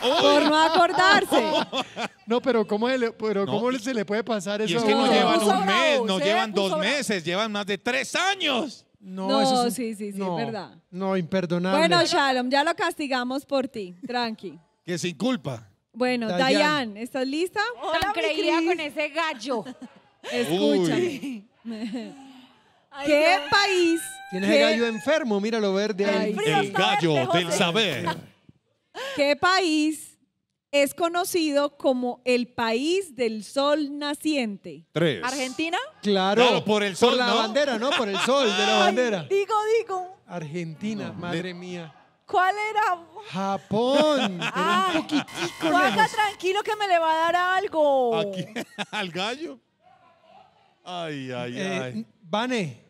por no acordarse. No, pero ¿cómo, pero ¿cómo se le puede pasar eso? Y es que no llevan un mes, no llevan dos meses, llevan más de tres años. No, eso sí, sí, sí, es verdad. No, imperdonable. Bueno, Shalom, ya lo castigamos por ti. Tranqui. Que sin culpa. Bueno, Dayan. ¿estás lista? Tan creída con ese gallo. Escúchame. ¿Qué país? Tienes el gallo enfermo, míralo verde ahí. El, gallo del saber. ¿Qué país es conocido como el país del sol naciente? Tres. ¿Argentina? Claro. No, por el sol, Por la bandera, ¿no? Por el sol de la bandera. digo, digo. Argentina, madre mía. ¿Cuál era? Japón. Ah, un poquitico. Juanca, tranquilo que me le va a dar algo. ¿Al gallo? Ay, ay, eh, ay. Vane,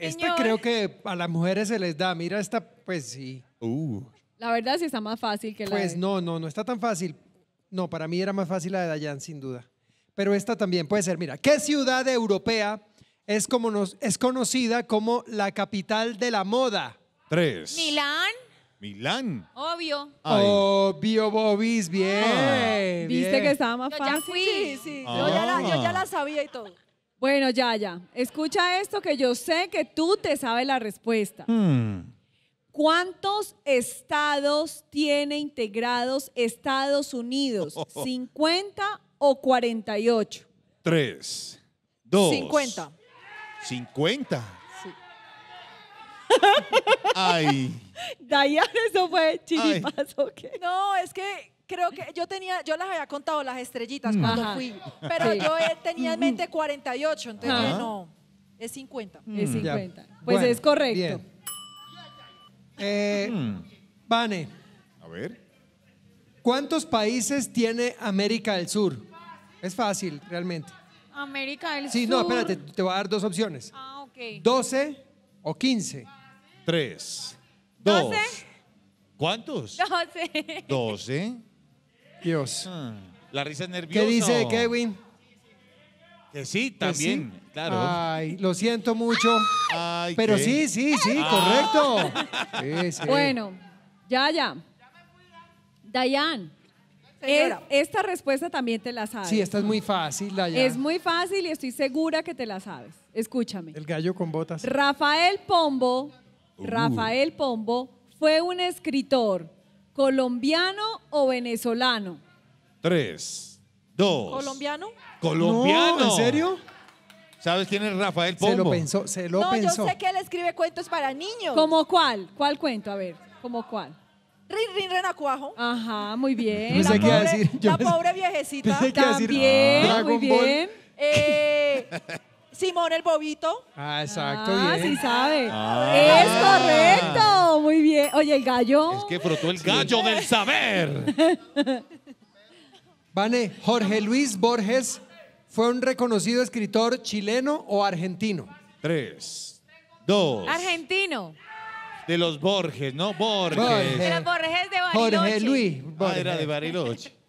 esta creo que a las mujeres se les da. Mira, esta, pues sí. Uh. La verdad sí está más fácil que la Pues no, no, no está tan fácil. No, para mí era más fácil la de Dayan, sin duda. Pero esta también puede ser. Mira, ¿qué ciudad europea es, como nos, es conocida como la capital de la moda? Tres. Milán. Milán. Obvio. Obvio, Bobis, ah. bien. Viste que estaba más fácil. Ya fui. Sí, sí. yo ya la ah. sabía y todo. Bueno, ya, ya. Escucha esto que yo sé que tú te sabes la respuesta. Hmm. ¿Cuántos estados tiene integrados Estados Unidos? ¿50 o 48? Tres, dos... 50. 50. Sí. Ay. Dayan, eso fue chiripazo. Okay. No, es que creo que yo tenía, yo las había contado las estrellitas mm. cuando fui, pero yo tenía en mente 48, mm. entonces no, es 50. Mm. es 50. Pues es correcto. Eh, Vane. A ver. ¿Cuántos países tiene América del Sur? Es fácil, realmente. América del Sur. Sí, no, espérate, te voy a dar dos opciones. Ah, ok. 12 o 15. Tres. ¿12? ¿Cuántos? ¿12? ¿Cuántos? 12. 12. Dios. Mm. La risa es nerviosa. ¿Qué dice Kevin? Que sí, también, claro. Ay, lo siento mucho. pero sí, sí, sí, ah. correcto. Bueno, ya, ya. Dayan. E- esta respuesta también te la sabes. Sí, esta es muy fácil, Dayan. Es muy fácil y estoy segura que te la sabes. Escúchame. El gallo con botas. Rafael Pombo, uh. Rafael Pombo fue un escritor ¿Colombiano o venezolano? Tres, dos. ¿Colombiano? ¿Colombiano? ¿En serio? ¿Sabes quién es Rafael Pombo? Se lo pensó, se lo no, yo sé que él escribe cuentos para niños. ¿Cómo cuál? ¿Cuál cuento? A ver, ¿cómo cuál? Rin, rin, renacuajo. Ajá, muy bien. No sé qué pobre, decir. Yo la pobre viejecita. ¿Qué También, decir, muy bien. Eh, Simón el Bobito. Ah, exacto. Ah, sí sabe. Ah. Es correcto. Muy bien. Oye, el gallo. Es que frotó el gallo del saber. Vane, Jorge Luis Borges fue un reconocido escritor chileno o argentino. Tres, dos. Argentino. De los Borges, ¿no? Borges. De los Borges de Bariloche. Jorge Luis. Ah, de Bariloche.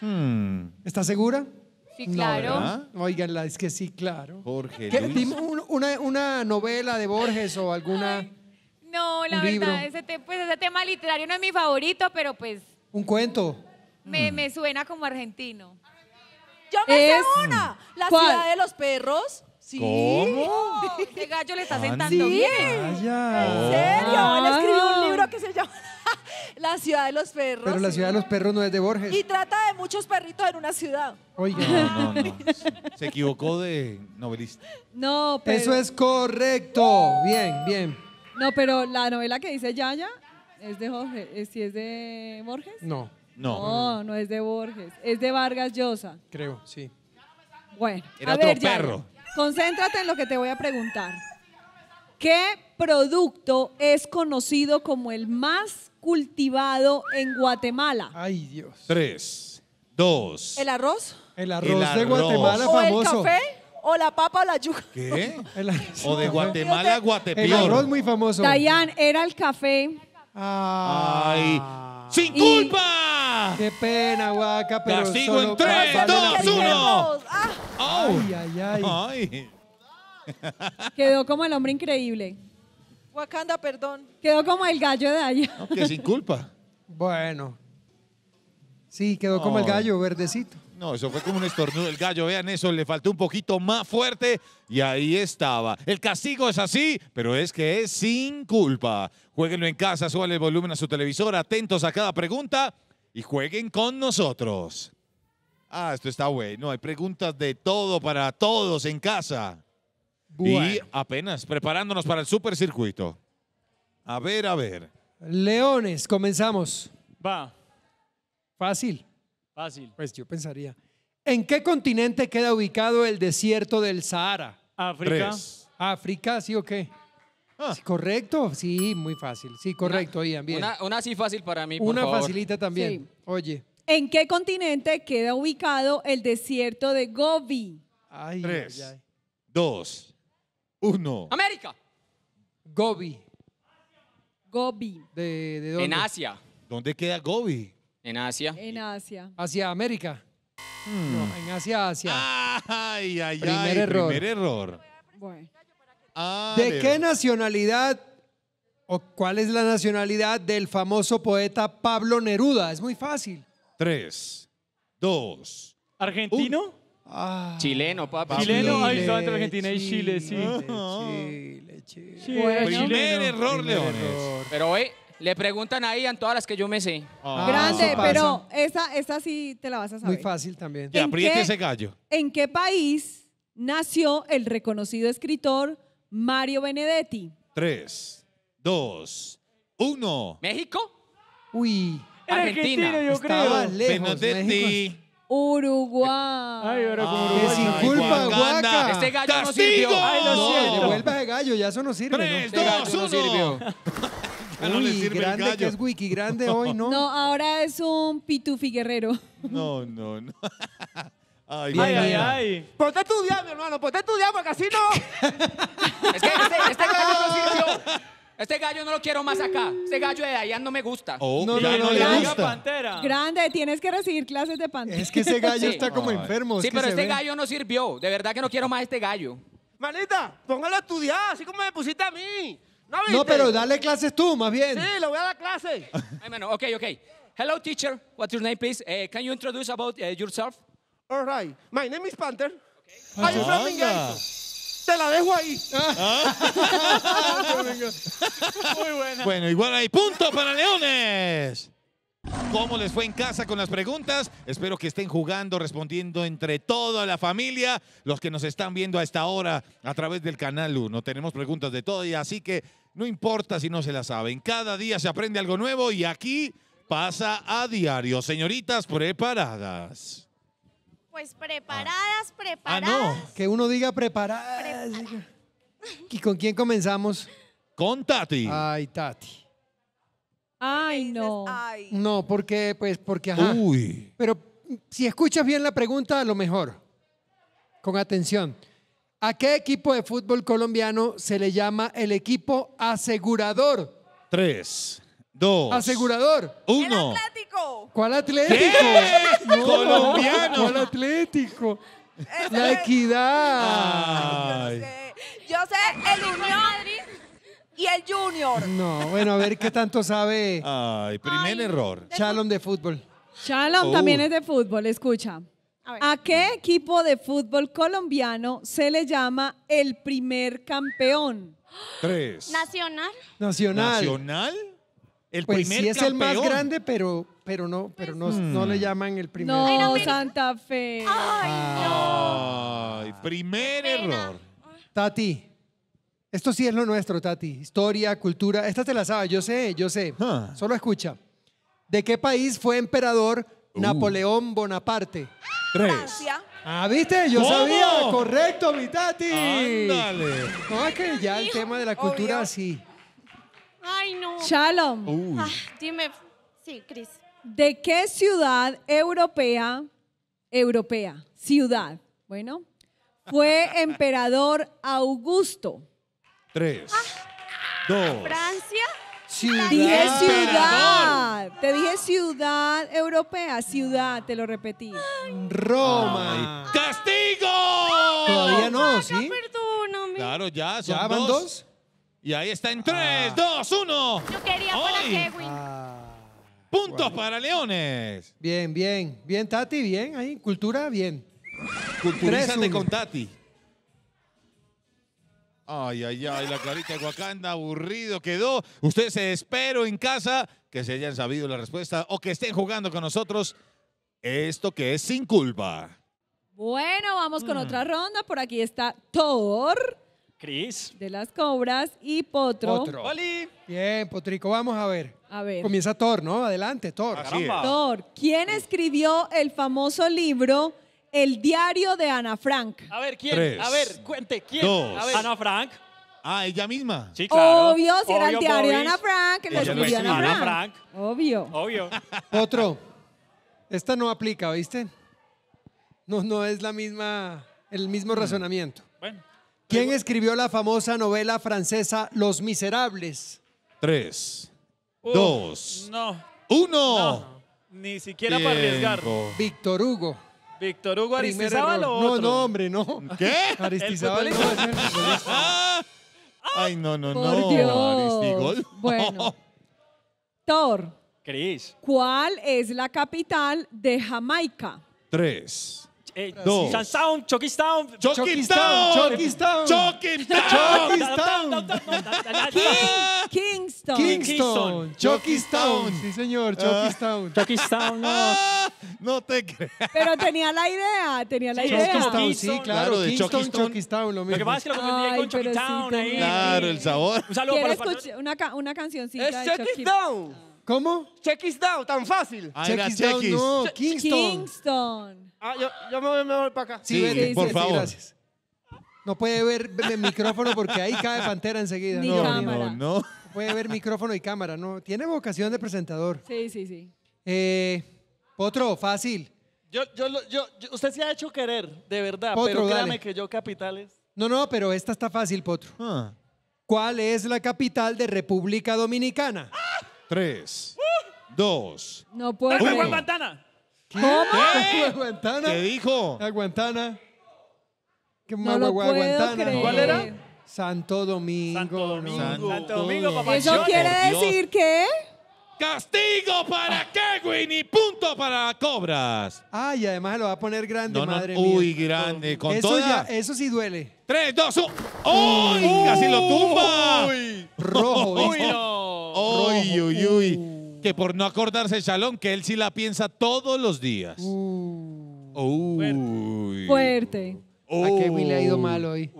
Hmm. ¿Estás segura? Sí, claro. oigan, es que sí, claro. Jorge Luis. una, una novela de Borges o alguna, No, la verdad, ese, pues, ese tema literario no es mi favorito, pero pues un cuento. me, mm. me suena como argentino. Yo me sé una. La ciudad de los perros. Sí. ¿Cómo? gallo le está ah, sentando bien. ¿En serio? Le escribió un ah. libro que se llama la ciudad de los perros. Pero la ciudad de los perros no es de Borges. Y trata de muchos perritos en una ciudad. Oye, No, no, no. Se equivocó de novelista. No, pero. Eso es correcto. Bien, bien. No, pero la novela que dice Yaya es de Jorge. Eh, ¿Sí es de Borges? No. No. No, no es de Borges. Es de Vargas Llosa. Creo, sí. Bueno. Era otro perro. concéntrate en lo que te voy a preguntar. ¿Qué producto es conocido como el más cultivado en Guatemala? Ay, Dios. Tres, dos. ¿El arroz? El arroz, El de Guatemala famoso. ¿O el café? ¿O la papa o la yuca? ¿Qué? O de Guatemala a El arroz muy famoso. Dayan, era el café. Ah. Ay. ¡Sin culpa! Qué pena, guaca, pero Castigo en tres, dos, uno. Ah. Ay, ay, ay. Ay. Quedó como el hombre increíble. Wakanda, perdón. Quedó como el gallo de allá. sin culpa. Bueno. Sí, quedó como el gallo verdecito. No, eso fue como un estornudo. del gallo, vean eso, le faltó un poquito más fuerte y ahí estaba. El castigo es así, pero es que es sin culpa. Jueguenlo en casa, suban el volumen a su televisor, atentos a cada pregunta y jueguen con nosotros. Ah, esto está bueno. Hay preguntas de todo para todos en casa. Y apenas preparándonos para el supercircuito. A ver, a ver. Leones, comenzamos. Va. Fácil. Fácil. Pues yo pensaría. ¿En qué continente queda ubicado el desierto del Sahara? África. África, sí o qué. Ah. correcto, sí, muy fácil. Sí, correcto, bien. Una, así fácil para mí. una facilita también. Oye. ¿En qué continente queda ubicado el desierto de Gobi? Tres, dos, uno. América. Gobi. Gobi. ¿De, dónde? En Asia. ¿Dónde queda Gobi? En Asia. En Asia. Hacia América. Hmm. No, en Asia, Asia. Ay, ay, primer Error. Primer error. Ah, ¿De, qué nacionalidad o cuál es la nacionalidad del famoso poeta Pablo Neruda? Es muy fácil. Tres, dos. ¿Argentino? Ah. Chileno, papá. Chileno, ahí son entre Argentina y Chile, sí. Chile, Chile. Chile. error, Leones. Pero hoy le preguntan ahí a todas las que yo me sé. Ah, ah, Grande, pero esa, esa sí te la vas a saber. Muy fácil también. Y apriete ese gallo. ¿En qué país nació el reconocido escritor Mario Benedetti? Tres, dos, uno. ¿México? Uy. Argentina. yo creo. Lejos, Benedetti. Uruguay. Ay, ahora como ah, Uruguay. Que sin culpa, Guaca. Este gallo no sirvió. Ay, lo siento. No. Vuelvas de gallo, ya eso no sirve. Tres, este ¿no? dos, uno. sirvió. Ya no le sirve grande el gallo. que es Wiki, grande hoy, ¿no? No, ahora es un pitufi guerrero. No, no, no. Ay, ay, ay, ay. Ponte a estudiar, mi hermano, ponte a estudiar, porque así no. es que este, este gallo no sirvió. Este gallo no lo quiero más acá. Este gallo de allá no me gusta. Oh, no, le gusta. Pantera. Grande, tienes que recibir clases de pantera. Es que ese gallo está como enfermo. Sí, pero este gallo no sirvió. De verdad que no quiero más este gallo. Malita, póngalo a estudiar, así como me pusiste a mí. ¿No pero dale clases tú, más bien. Sí, le voy a dar clases. Ay, ok, ok. Hello, teacher. What's your name, please? Eh, can you introduce about eh, yourself? All right. My name is Panther. Ah, te la dejo ahí. Ah. Muy buena. Bueno, igual hay punto para Leones. ¿Cómo les fue en casa con las preguntas? Espero que estén jugando, respondiendo entre toda la familia, los que nos están viendo a esta hora a través del canal 1. Tenemos preguntas de todo y así que no importa si no se las saben. Cada día se aprende algo nuevo y aquí pasa a diario. Señoritas preparadas. Pues preparadas, ah. preparadas. Ah, no, que uno diga preparadas. ¿Y con quién comenzamos? Con Tati. Ay, Tati. Ay, no. No, porque, pues, porque, ajá. Uy. Pero si escuchas bien la pregunta, a lo mejor. Con atención. ¿A qué equipo de fútbol colombiano se le llama el equipo asegurador? Tres, dos. Asegurador. Uno. ¿Cuál Atlético? Colombiano. ¿Cuál Atlético? la equidad. yo, sé. el Unión Madrid y el Junior. No, bueno, a ver qué tanto sabe. Ay, primer error. Shalom de fútbol. Shalom uh. también es de fútbol, escucha. ¿A, qué equipo de fútbol colombiano se le llama el primer campeón? Tres. Nacional. Nacional. Nacional. El pues primer sí es el más grande, pero pero no, pero no, pues le llaman el primero. No, Santa Fe. Ay, Ay, primer error. Tati, esto sí es lo nuestro, Tati. Historia, cultura, esta te la sabe, yo sé, yo sé. Ah. Solo escucha. ¿De qué país fue emperador uh. Napoleón Bonaparte? Ah, ¿viste? Yo sabía. Correcto, mi Tati. Ándale. No, es que ya el tema de la cultura sí. Ay, no. Shalom. Ah, dime. Sí, Cris. ¿De qué ciudad europea, europea, ciudad, bueno, fue emperador Augusto? Tres, ah, dos. Francia. Ciudad. Dije ciudad. Te dije ciudad europea, ciudad, te lo repetí. Roma. ¡Castigo! Todavía no, ¿sí? Claro, ya, son dos. Y ahí está en tres, ah. dos, uno. Yo quería para Kevin. Ah. Puntos para Leones. Bien, bien. Bien, Tati, bien. Ahí, cultura, bien. Culturízate con Tati. Ay, ay, ay, la clarita de Wakanda, aburrido quedó. Ustedes espero en casa que se hayan sabido la respuesta o que estén jugando con nosotros esto que es sin culpa. Bueno, vamos con mm. otra ronda. Por aquí está Thor. Cris. De las cobras y Potro. Potro. Bien, Potrico, vamos a ver. A ver. Comienza Thor, ¿no? Adelante, Thor. Thor, ¿quién escribió el famoso libro El diario de Ana Frank? A ver, ¿quién? a ver, cuente, ¿quién? Ana Frank. Ah, ella misma. Sí, claro. Obvio, si era el diario de Ana Frank, lo escribió Ana Frank. Obvio. Obvio. esta no aplica, ¿viste? No, no es la misma, el mismo mm. razonamiento. Bueno. ¿Quién escribió la famosa novela francesa Los Miserables? Tres, dos, no, uno. ni siquiera para arriesgar. Víctor Hugo. Víctor Hugo Aristizábal o otro? No, no, hombre, no. ¿Qué? Aristizábal Ay, no, no, Por no. Dios. Bueno. Thor. Cris. ¿Cuál es la capital de Jamaica? Tres, eh, no. Kingston. Kingston. Chokistown. Sí, señor, Chokistown. Ah. Chokistown, no. No te creas. Pero tenía la idea, tenía la idea. sí, claro. De lo mismo. que pasa es que lo con ahí. Claro, el sabor. Un saludo una, una cancioncita de Chokistown. Ah. ¿Cómo? Check tan fácil. Ah, no. Kingston. Kingston. Ah, yo, me voy para acá. Sí, por favor. No puede ver el micrófono porque ahí cae Pantera enseguida. No, no, no. puede ver micrófono y cámara. No, tiene vocación de presentador. Sí, sí, sí. Eh, Potro, fácil. Yo, usted se ha hecho querer, de verdad, Potro, pero créame que yo capitales. No, no, pero esta está fácil, Potro. Ah. ¿Cuál es la capital de República Dominicana? tres, dos. No puedo. Juan ¿Cómo? ¿Qué? ¿Qué dijo? La Guantana. ¿Qué más no ¿Cuál era? Santo Domingo. Santo Domingo. Santo, Santo Domingo, papá. ¿Eso quiere decir que? Castigo para ah. Kevin y punto para Cobras. Ah, y además lo va a poner grande, madre mía. Uy, grande, con eso Ya, eso sí duele. Tres, dos, uno. ¡Uy! ¡Casi lo tumba! ¡Uy! Rojo. ¡Uy, no! ¡Uy, uy, uy! que por no acordarse Shalom, que él sí la piensa todos los días. Uh. Fuerte. ¿A qué le ha ido mal hoy?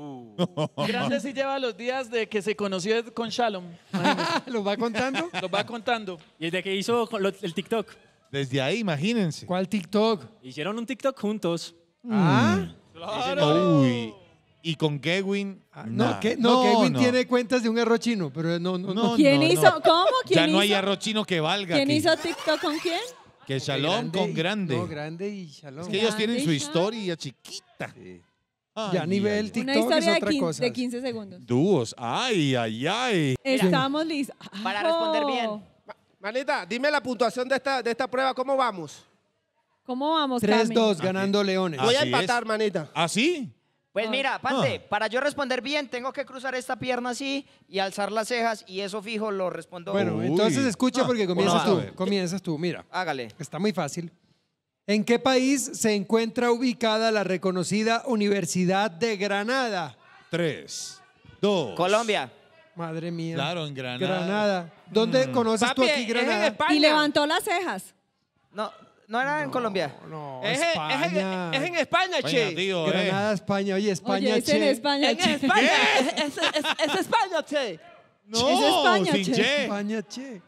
Grande sí lleva los días de que se conoció con Shalom. ¿Lo va contando? Lo va contando. Y desde que hizo el TikTok. Desde ahí, imagínense. ¿Cuál TikTok? Hicieron un TikTok juntos. Ah. Claro. Mm. Uy. Y con Kevin. Ah, no, que, no, Kevin tiene cuentas de un arroz chino, pero no, no, no. ¿Quién no, hizo? ¿Cómo? ya no hay arroz chino que valga. ¿Quién hizo TikTok con quién? Que Shalom con grande. no, grande y Shalom. Es que ellos tienen su historia chiquita. Sí. ya a nivel TikTok Una historia es otra de, 15, cosa. de 15 segundos. Dúos. Ay, ay, ay. Estamos listos. Para responder bien. Manita, dime la puntuación de esta, de esta prueba. ¿Cómo vamos? ¿Cómo vamos, 3-2 ganando Leones. Voy a empatar, manita. ¿Ah, sí? Pues mira, Pante, ah. para yo responder bien, tengo que cruzar esta pierna así y alzar las cejas, y eso fijo lo respondo. Bueno, entonces escucha ah. porque comienzas tú. Comienzas tú, mira. Hágale. Está muy fácil. ¿En qué país se encuentra ubicada la reconocida Universidad de Granada? Tres, dos. Colombia. Madre mía. Claro, en Granada. Granada. ¿Dónde mm. conoces tú aquí eh, Granada? Y levantó las cejas. No, no era en Colombia. No, es, en- España. es España, che. tío, eh. Granada, España. Oye, España, Che. es en España. che. España. Es, España, che. No, Es España, che. España, che.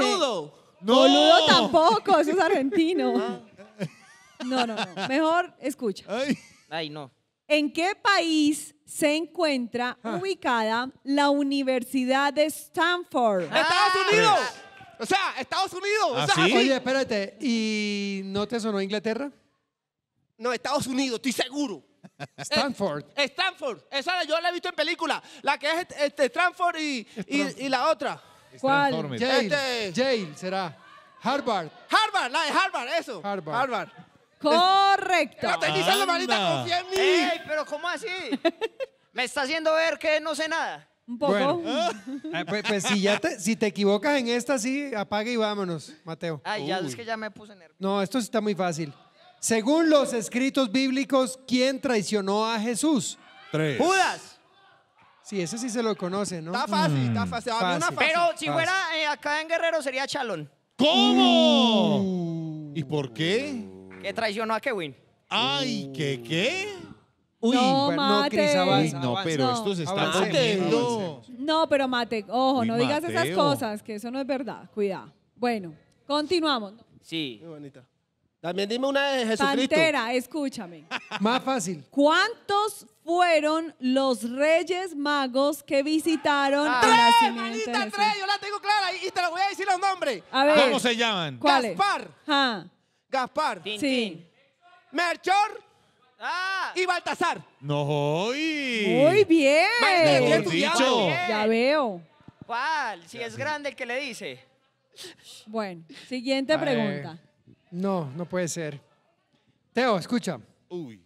No. Boludo tampoco, eso es argentino. Ah. No, no, no. Mejor escucha. Ay. Ay, no. ¿En qué país se encuentra ah. ubicada la Universidad de Stanford? Estados Unidos. Ah. O sea, Estados Unidos. ¿Ah, Oye, espérate, ¿y no te sonó Inglaterra? No, Estados Unidos, estoy seguro. Stanford. Eh, Stanford. Esa yo la he visto en película. La que es este, Stanford y, y, la otra. ¿Cuál? Este. Yale. será. Harvard. Harvard, la de Harvard, eso. Harvard. Correcto. No te la manita, confía en mí. Ey, pero ¿cómo así? Me está haciendo ver que no sé nada. Un poco. Ah. Ah, pues, pues, si, ya te, si te equivocas en esta, sí, apague y vámonos, Mateo. Ay, ya, es que ya me puse nervioso. No, esto está muy fácil. Según los escritos bíblicos, ¿quién traicionó a Jesús? Tres. Judas. Sí, ese sí se lo conoce, ¿no? Está fácil, está mm. fácil. Pero si fuera eh, acá en Guerrero sería Chalón. ¿Cómo? ¿Y por qué? Que traicionó a Kevin. Ay, ¿qué qué? Uy, no, no, pero esto se está poniendo. No, pero mate, ojo, no digas esas cosas, que eso no es verdad. Cuidado. Bueno, continuamos. Sí. Muy bonita. También dime una de Jesucristo. Pantera, escúchame. Más fácil. ¿Cuántos fueron los reyes magos que visitaron ah, ¡Tres! Manita, tres, yo la tengo clara y, y te la voy a decir los nombres. ¿Cómo se llaman? ¿Cuál? Gaspar. Ah. Gaspar. Sí. Merchor. Ah. Y Baltasar. No, Muy bien. Ya veo. ¿Cuál? Si es grande el que le dice. Bueno, siguiente pregunta. No, no puede ser. Teo, escucha. Uy.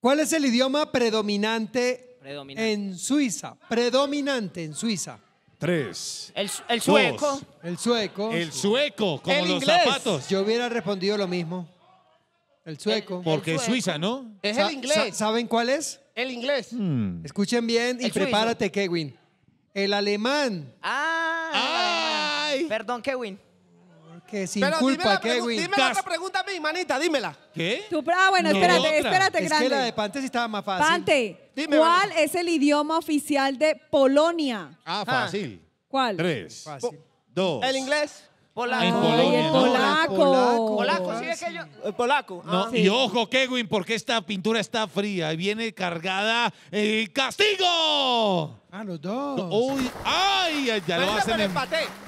¿Cuál es el idioma predominante en Suiza? Predominante en Suiza. Tres. El, sueco. El sueco. El sueco, como los inglés. zapatos. Yo hubiera respondido lo mismo. El sueco. Eh, porque es Suiza, ¿no? Es el inglés. ¿Saben cuál es? El inglés. Hmm. Escuchen bien y prepárate, Kevin. El alemán. Ah, Ay. Perdón, Kevin. Que sin culpa, Kevin. dime la otra pregunta a mí, manita, dímela. ¿Qué? ah, bueno, espérate, espérate, grande. espérate, Es que la de Pante sí estaba más fácil. Pante, ¿cuál es el idioma oficial de Polonia? Ah, ah. fácil. ¿Cuál? Tres, Fácil. dos, El inglés. Polaco. polaco. polaco. polaco. Ah, y ojo, Kevin, porque esta pintura está fría y viene cargada el castigo. Ah, los dos. Uy, ay, ya lo hacen, en,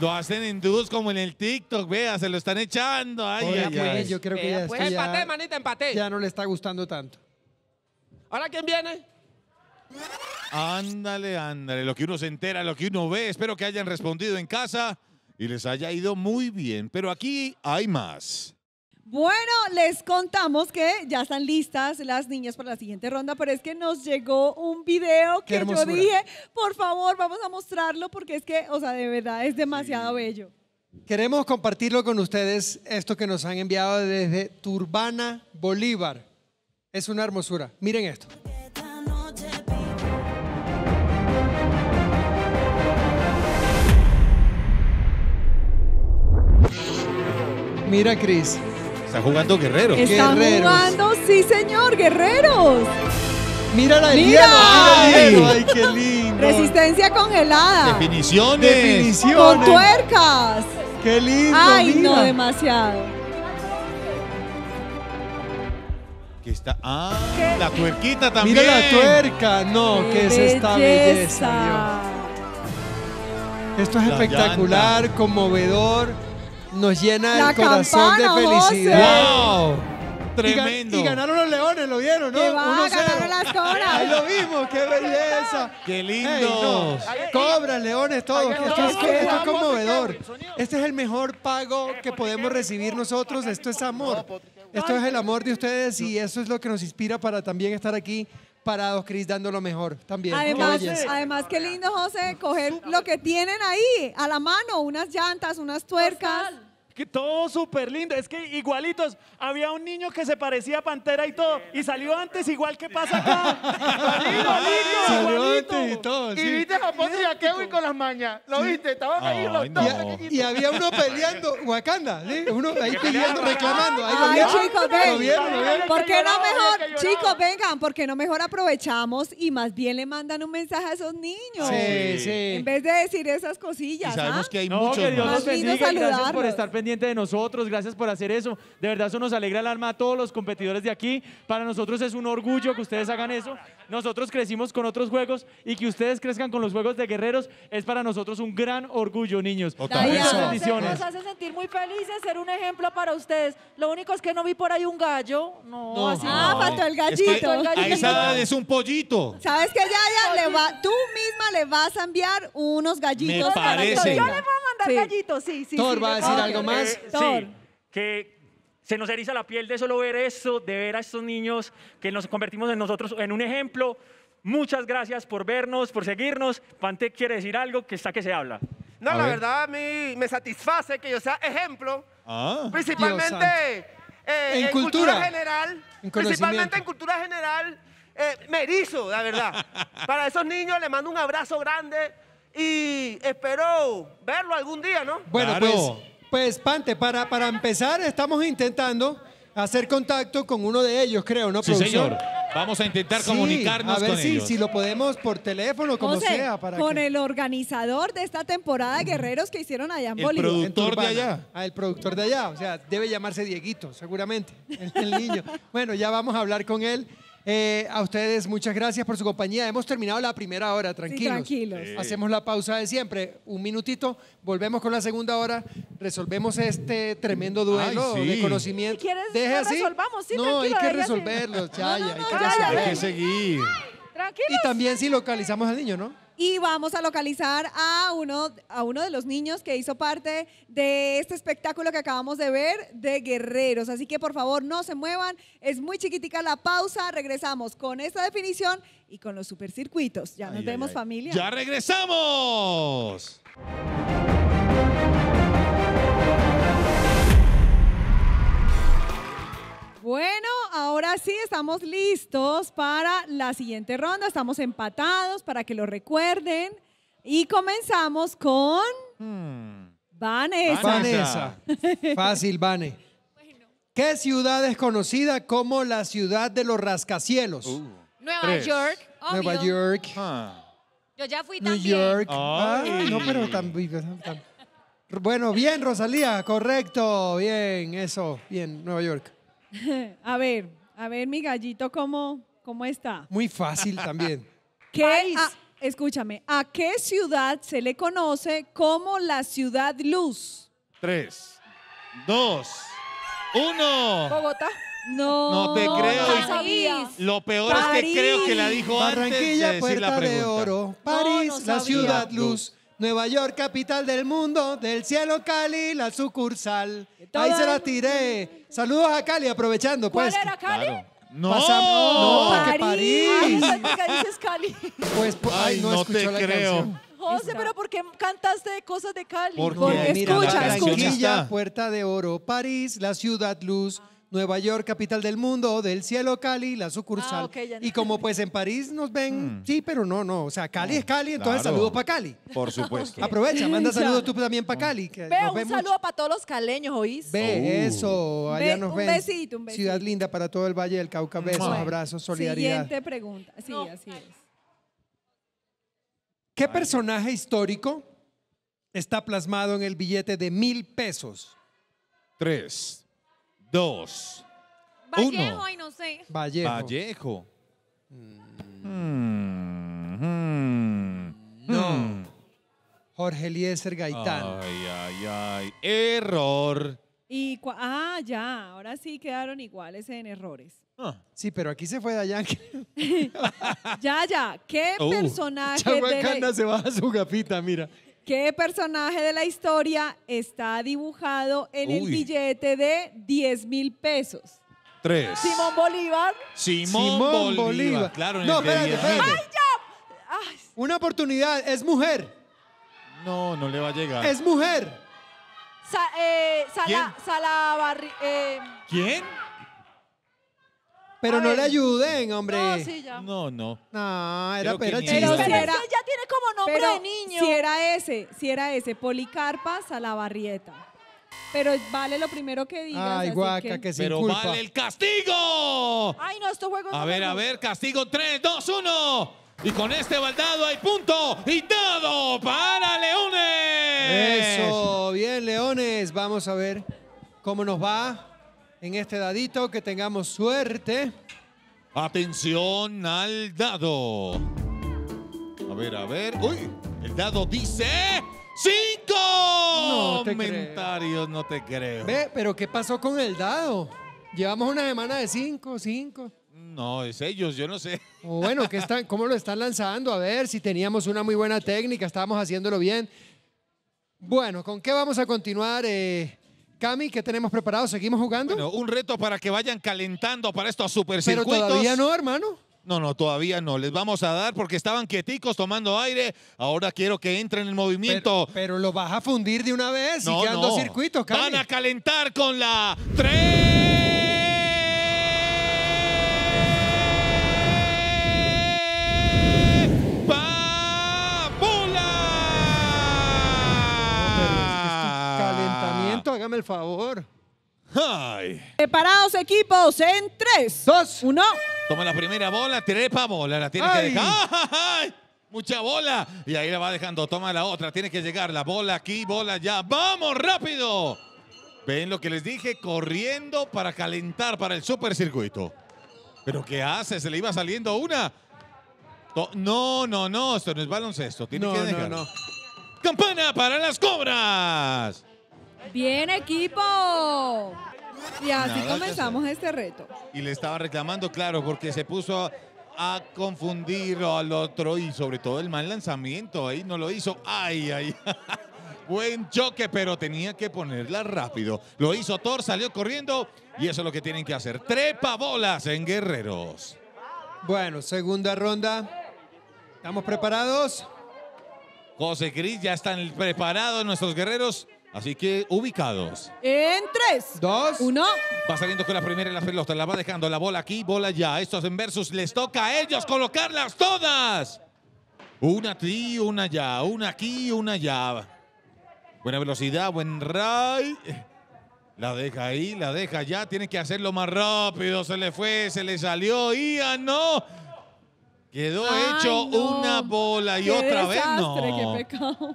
lo hacen en como en el TikTok, vea, se lo están echando. Ay, ya, pues, manita, empate. Ya no le está gustando tanto. ¿Ahora quién viene? Ándale, ándale, lo que uno se entera, lo que uno ve. Espero que hayan respondido en casa y les haya ido muy bien. Pero aquí hay más. Bueno, les contamos que ya están listas las niñas para la siguiente ronda, pero es que nos llegó un video que yo dije, por favor, vamos a mostrarlo porque es que, o sea, de verdad es demasiado bello. Queremos compartirlo con ustedes, esto que nos han enviado desde Turbana, Bolívar. Es una hermosura. Miren esto. Mira, Cris. Está jugando guerreros. Está guerreros. jugando, sí, señor, guerreros. Mira la ¡Mira! Ay, ¡Ay, qué lindo! Resistencia congelada. Definiciones. Definiciones. Con tuercas. ¡Qué lindo! ¡Ay, no, demasiado! Que está. ¡Ah! La tuerquita también. Mira la tuerca. No, qué, es esta belleza. Esto es espectacular, conmovedor nos llena el corazón de felicidad. ¡Wow! Tremendo. Y, ganaron los leones, lo vieron, ¿no? ganaron las cobras. Ahí lo vimos, qué belleza. ¡Qué lindo. Cobras, leones, todo. Esto, es, esto es conmovedor. Este es el mejor pago que podemos recibir nosotros. Esto es amor. Esto es el amor de ustedes y eso es lo que nos inspira para también estar aquí Parado Cris, dando lo mejor también. Además, ¿Qué además qué lindo, José, coger lo que tienen ahí a la mano, unas llantas, unas tuercas todo súper lindo. Es que igualitos, había un niño que se parecía a Pantera y todo, y salió antes igual que pasa acá. salió antes y todo, Y viste a Japón y a Kevin con las mañas. ¿Lo viste? Estaban ahí los dos Y había uno peleando, Wakanda, Uno ahí peleando, reclamando. Ahí lo Ay, chicos, ven. ¿Por qué no mejor? Chicos, vengan, ¿por qué no mejor aprovechamos y más bien le mandan un mensaje a esos niños? Sí, sí. En vez de decir esas cosillas. sabemos ¿ah? que hay muchos que más. los bendiga. Gracias por estar pendientes de nosotros, gracias por hacer eso. De verdad eso nos alegra el alma a todos los competidores de aquí. Para nosotros es un orgullo que ustedes hagan eso. Nosotros crecimos con otros juegos y que ustedes crezcan con los juegos de guerreros es para nosotros un gran orgullo, niños. Muchas bendiciones. Nos hace sentir muy felices, ser un ejemplo para ustedes. Lo único es que no vi por ahí un gallo. No, así Ah, faltó el gallito. Es un pollito. ¿Sabes qué, Yaya? Le va, tú misma le vas a enviar unos gallitos. Me parece. Yo le voy a mandar gallitos, sí, sí. Thor va a decir algo más. Sí, que se nos eriza la piel de solo ver eso, de ver a estos niños que nos convertimos en nosotros en un ejemplo. Muchas gracias por vernos, por seguirnos. Pante quiere decir algo que está que se habla. No, la verdad a mí me satisface que yo sea ejemplo, ah. eh, principalmente En cultura. general, principalmente eh, en cultura general, merizo me la verdad. Para esos niños les mando un abrazo grande y espero verlo algún día, ¿no? Bueno, pues pues Pante, para, para empezar estamos intentando hacer contacto con uno de ellos, creo, ¿no? Sí, señor. Vamos a intentar con comunicarnos a ver si, si lo podemos por teléfono, como sea. Para con el organizador de esta temporada de Guerreros que hicieron allá en Bolivia. El productor de allá. Ah, el productor de allá. O sea, debe llamarse Dieguito, seguramente, el niño. bueno, ya vamos a hablar con él. Eh, a ustedes muchas gracias por su compañía. Hemos terminado la primera hora, tranquilos. Hacemos la pausa de siempre, un minutito, volvemos con la segunda hora, resolvemos este tremendo duelo de conocimiento. Deje no, hay que resolverlo, hay que Hay que seguir. Y también si localizamos al niño, ¿no? y vamos a localizar a uno, a uno de los niños que hizo parte de este espectáculo que acabamos de ver de guerreros. Así que por favor no se muevan, es muy chiquitica la pausa, regresamos con esta definición y con los supercircuitos. Ya nos vemos familia. Ya regresamos. Bueno, ahora sí estamos listos para la siguiente ronda. Estamos empatados para que lo recuerden. Y comenzamos con hmm. Vanessa. Vanessa. Fácil, Vane. ¿Qué ciudad es conocida como la ciudad de los rascacielos? Uh, Nueva York. Nueva ah. York. Yo ya fui York. no, pero Bueno, bien, Rosalía, correcto, bien, eso, bien, Nueva York. A ver, a ver, mi gallito, ¿cómo, cómo está? Muy fácil también. ¿Qué, ah. escúchame, ¿a qué ciudad se le conoce como la ciudad luz? Tres, dos, uno. Bogotá. No, no te creo. Lo peor es que creo que la dijo antes de decir la pregunta. París, la ciudad luz. Nueva York, capital del mundo, del cielo Cali, la sucursal. Ahí se la tiré. Saludos a Cali, aprovechando pues. ¿Cuál era Cali? No, no, que París. Ah, Cali. Pues, pues ay, no, te la creo. Canción. José, pero ¿por qué cantaste cosas de Cali? Porque, mira, escucha, la Puerta de Oro, París, la ciudad luz. Nueva York, capital del mundo, del cielo Cali, la sucursal. Ah, y como pues en París nos ven, hmm. sí, pero no, no. O sea, Cali es Cali, entonces saludo para Cali. Por supuesto. Aprovecha, manda saludos tú también para hmm. Cali. Veo un saludo para todos los caleños, ¿oís? Ve, oh. eso, allá nos ven. Un besito, un besito. Ciudad linda para todo el Valle del Cauca. Mm. Besos, abrazos, solidaridad. Siguiente pregunta. Sí, así es. ¿Qué personaje histórico está plasmado en el billete de mil pesos? Tres dos, Vallejo, uno. ay, no sé. Vallejo. Vallejo. Mm. Mm. No. Mm. Jorge Eliezer Gaitán. Ay, ay, ay. Error. Y ah, ya, ahora sí quedaron iguales en errores. Ah, Sí, pero aquí se fue Dayan. Ya, ya, ¿qué uh. personaje de canda se baja su gafita, mira. ¿Qué personaje de la historia está dibujado en el billete de 10 mil pesos? Tres. Simón Bolívar. Simón, Bolívar. Claro, No, el espérate. ¡Ay, ya! Una oportunidad, es mujer. No, no le va a llegar. Es mujer. Eh, Sala, ¿Quién? Eh, ¿Quién? Pero no le ayuden, hombre. No, No, no. era Pero si ya tiene como nombre de niño. si era ese, si era ese, Policarpa Salabarrieta. Pero vale lo primero que digas. Ay, guaca, que, Pero vale el castigo. Ay, no, estos juegos A ver, a ver, castigo 3, 2, 1. Y con este baldado hay punto y dado para Leones. Eso, bien, leones. Vamos a ver cómo nos va en este dadito, que tengamos suerte. Atención al dado. A ver, a ver. Uy, el dado dice... ¡Cinco! No comentarios, no te creo. Ve, pero ¿qué pasó con el dado? Llevamos una semana de cinco, cinco. No, es ellos, yo no sé. Oh, bueno, están, ¿cómo lo están lanzando? A ver si teníamos una muy buena técnica, estábamos haciéndolo bien. Bueno, ¿con qué vamos a continuar? Eh, Cami, ¿qué tenemos preparado? ¿Seguimos jugando? Bueno, un reto para que vayan calentando para estos supercircuitos. Pero todavía no, hermano. No, no, todavía no. Les vamos a dar porque estaban quieticos tomando aire. Ahora quiero que entren en movimiento. Pero, lo vas a fundir de una vez y quedan dos circuitos, Cami. Van a calentar con la 3. hágame el favor. Preparados equipos en 3, 2, 1. Toma la primera bola, trepa bola, la tiene que dejar. Mucha bola. Y ahí la va dejando. Toma la otra. Tiene que llegar. La bola aquí, bola ya. ¡Vamos, rápido! Ven lo que les dije, corriendo para calentar para el supercircuito. ¿Pero qué hace? Se le iba saliendo una. No, no, no. Esto no es baloncesto. Tiene que dejar. No, no. ¡Campana para las cobras! Bien equipo. Y así comenzamos este reto. Y le estaba reclamando, claro, porque se puso a confundir al otro y sobre todo el mal lanzamiento. Ahí no lo hizo. Ay, ay. Buen choque, pero tenía que ponerla rápido. Lo hizo Thor, salió corriendo y eso es lo que tienen que hacer. Trepa bolas en Guerreros. Bueno, segunda ronda. ¿Estamos preparados? José Cris, ya están preparados nuestros guerreros. Así que ubicados. En tres, Dos. uno. Va saliendo con la primera y la pelota. La va dejando la bola aquí, bola allá. Estos en versus les toca a ellos colocarlas todas. Una aquí, una allá. Una aquí, una allá. Buena velocidad, buen ray. La deja ahí, la deja allá. Tiene que hacerlo más rápido. Se le fue, se le salió. Ian, no. Quedó hecho una bola y otra vez no.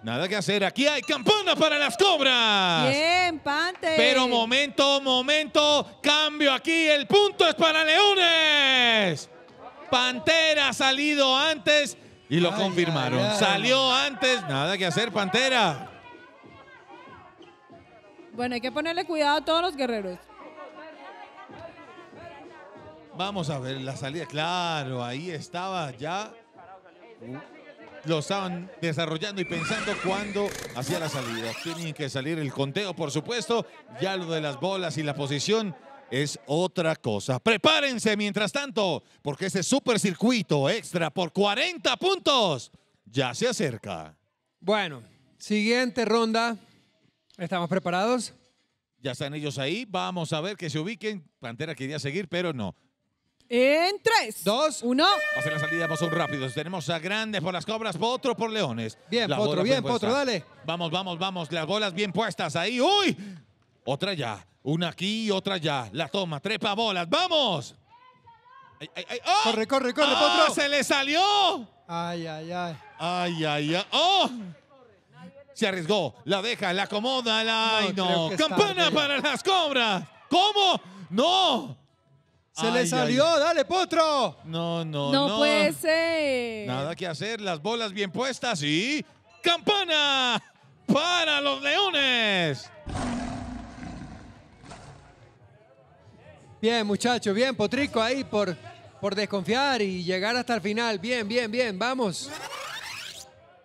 Nada que hacer. Aquí hay campana para las cobras. Bien, Pante. Pero momento, momento, cambio aquí. El punto es para Leones. Pantera ha salido antes y lo confirmaron. Salió antes. Nada que hacer, Pantera. Bueno, hay que ponerle cuidado a todos los guerreros. Vamos a ver la salida. Claro, ahí estaba ya. Lo estaban desarrollando y pensando cuándo hacía la salida. Tienen que salir el conteo, por supuesto. Ya lo de las bolas y la posición es otra cosa. Prepárense mientras tanto, porque ese supercircuito extra por 40 puntos ya se acerca. Bueno, siguiente ronda. ¿Estamos preparados? Ya están ellos ahí. Vamos a ver que se ubiquen. Pantera quería seguir, pero no. En 3, 2, 1. Hacen la salida, pasó rápido. Tenemos a Grandes por las cobras, Potro por Leones. Bien, otro Potro, bien, Potro, dale. Vamos, vamos, vamos. Las bolas bien puestas ahí. ¡Uy! Otra ya. Una aquí otra ya. La toma, trepa bolas. ¡Vamos! ¡Oh! Corre, corre, corre, ¡Ah! ¡Se le salió! Ay, ay, ay. Ay, ay, ay. ¡Oh! Se arriesgó, la deja, la acomoda, la... ¡Ay, no! ¡Campana para las cobras! ¿Cómo? ¡No! Se le salió, dale, potro. No, no, no. No puede ser. Nada que hacer, las bolas bien puestas y campana para los leones. Bien, muchachos, bien, Potrico ahí por, por desconfiar y llegar hasta el final. Bien, bien, bien, vamos.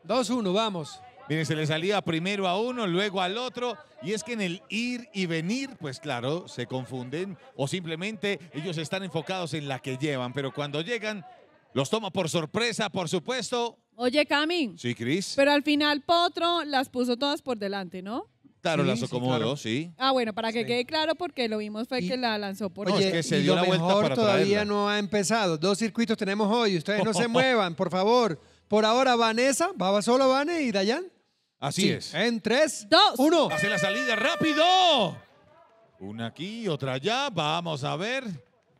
2-1, vamos. Miren, se le salía primero a uno, luego al otro. Y es que en el ir y venir, pues claro, se confunden o simplemente ellos están enfocados en la que llevan. Pero cuando llegan, los toma por sorpresa, por supuesto. Oye, Cami. Sí, Cris. Pero al final Potro las puso todas por delante, ¿no? Claro, las acomodó, sí, Ah, bueno, para que quede claro, porque lo vimos fue que la lanzó por Oye, es que se dio la vuelta todavía no ha empezado. Dos circuitos tenemos hoy. Ustedes no se muevan, por favor. Por ahora, Vanessa, va solo, Vane y Dayan. Así es. En tres, dos, uno. Hace la salida rápido. Una aquí, otra allá. Vamos a ver.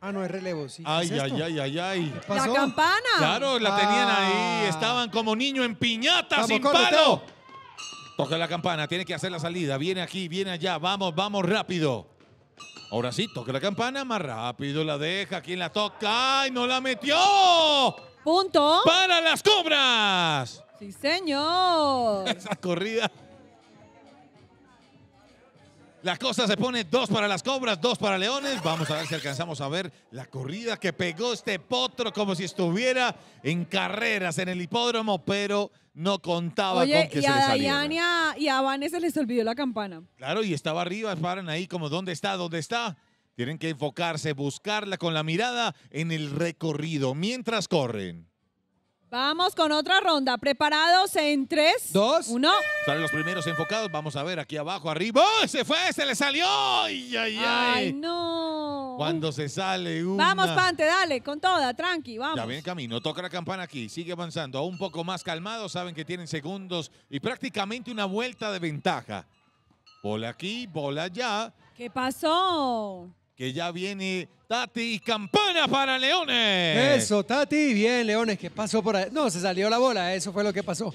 Ah, no, es relevo, Ay, ay, ay, ay, La campana. Claro, la ah. tenían ahí. Estaban como niño en piñata, sin palo. Toca la campana, tiene que hacer la salida. Viene aquí, viene allá. Vamos, vamos rápido. Ahora sí, toca la campana más rápido. La deja. ¿Quién la toca? ¡Ay, no la metió! Punto. Para las cobras. Sí, señor. Esa corrida. La cosa se pone dos para las cobras, dos para leones. Vamos a ver si alcanzamos a ver la corrida que pegó este potro como si estuviera en carreras en el hipódromo, pero no contaba con que y se a le y a Vanessa les olvidó la campana. Claro, y estaba arriba, paran ahí como ¿dónde está? ¿Dónde está? Tienen que enfocarse, buscarla con la mirada en el recorrido mientras corren. Vamos con otra ronda. ¿Preparados en 3, 2, 1? Salen los primeros enfocados. Vamos a ver aquí abajo, arriba. ¡Oh, se fue, se le salió. ¡Ay, ay, ay! ¡Ay, no! Cuando se sale una... Vamos, Pante, dale, con toda, tranqui, vamos. Ya el camino, toca la campana aquí, sigue avanzando. Aún un poco más calmado, saben que tienen segundos y prácticamente una vuelta de ventaja. Bola aquí, bola allá. ¿Qué pasó? que ya viene Tati y campana para Leones. Eso, Tati, bien, Leones, que pasó por ahí. No, se salió la bola, eso fue lo que pasó.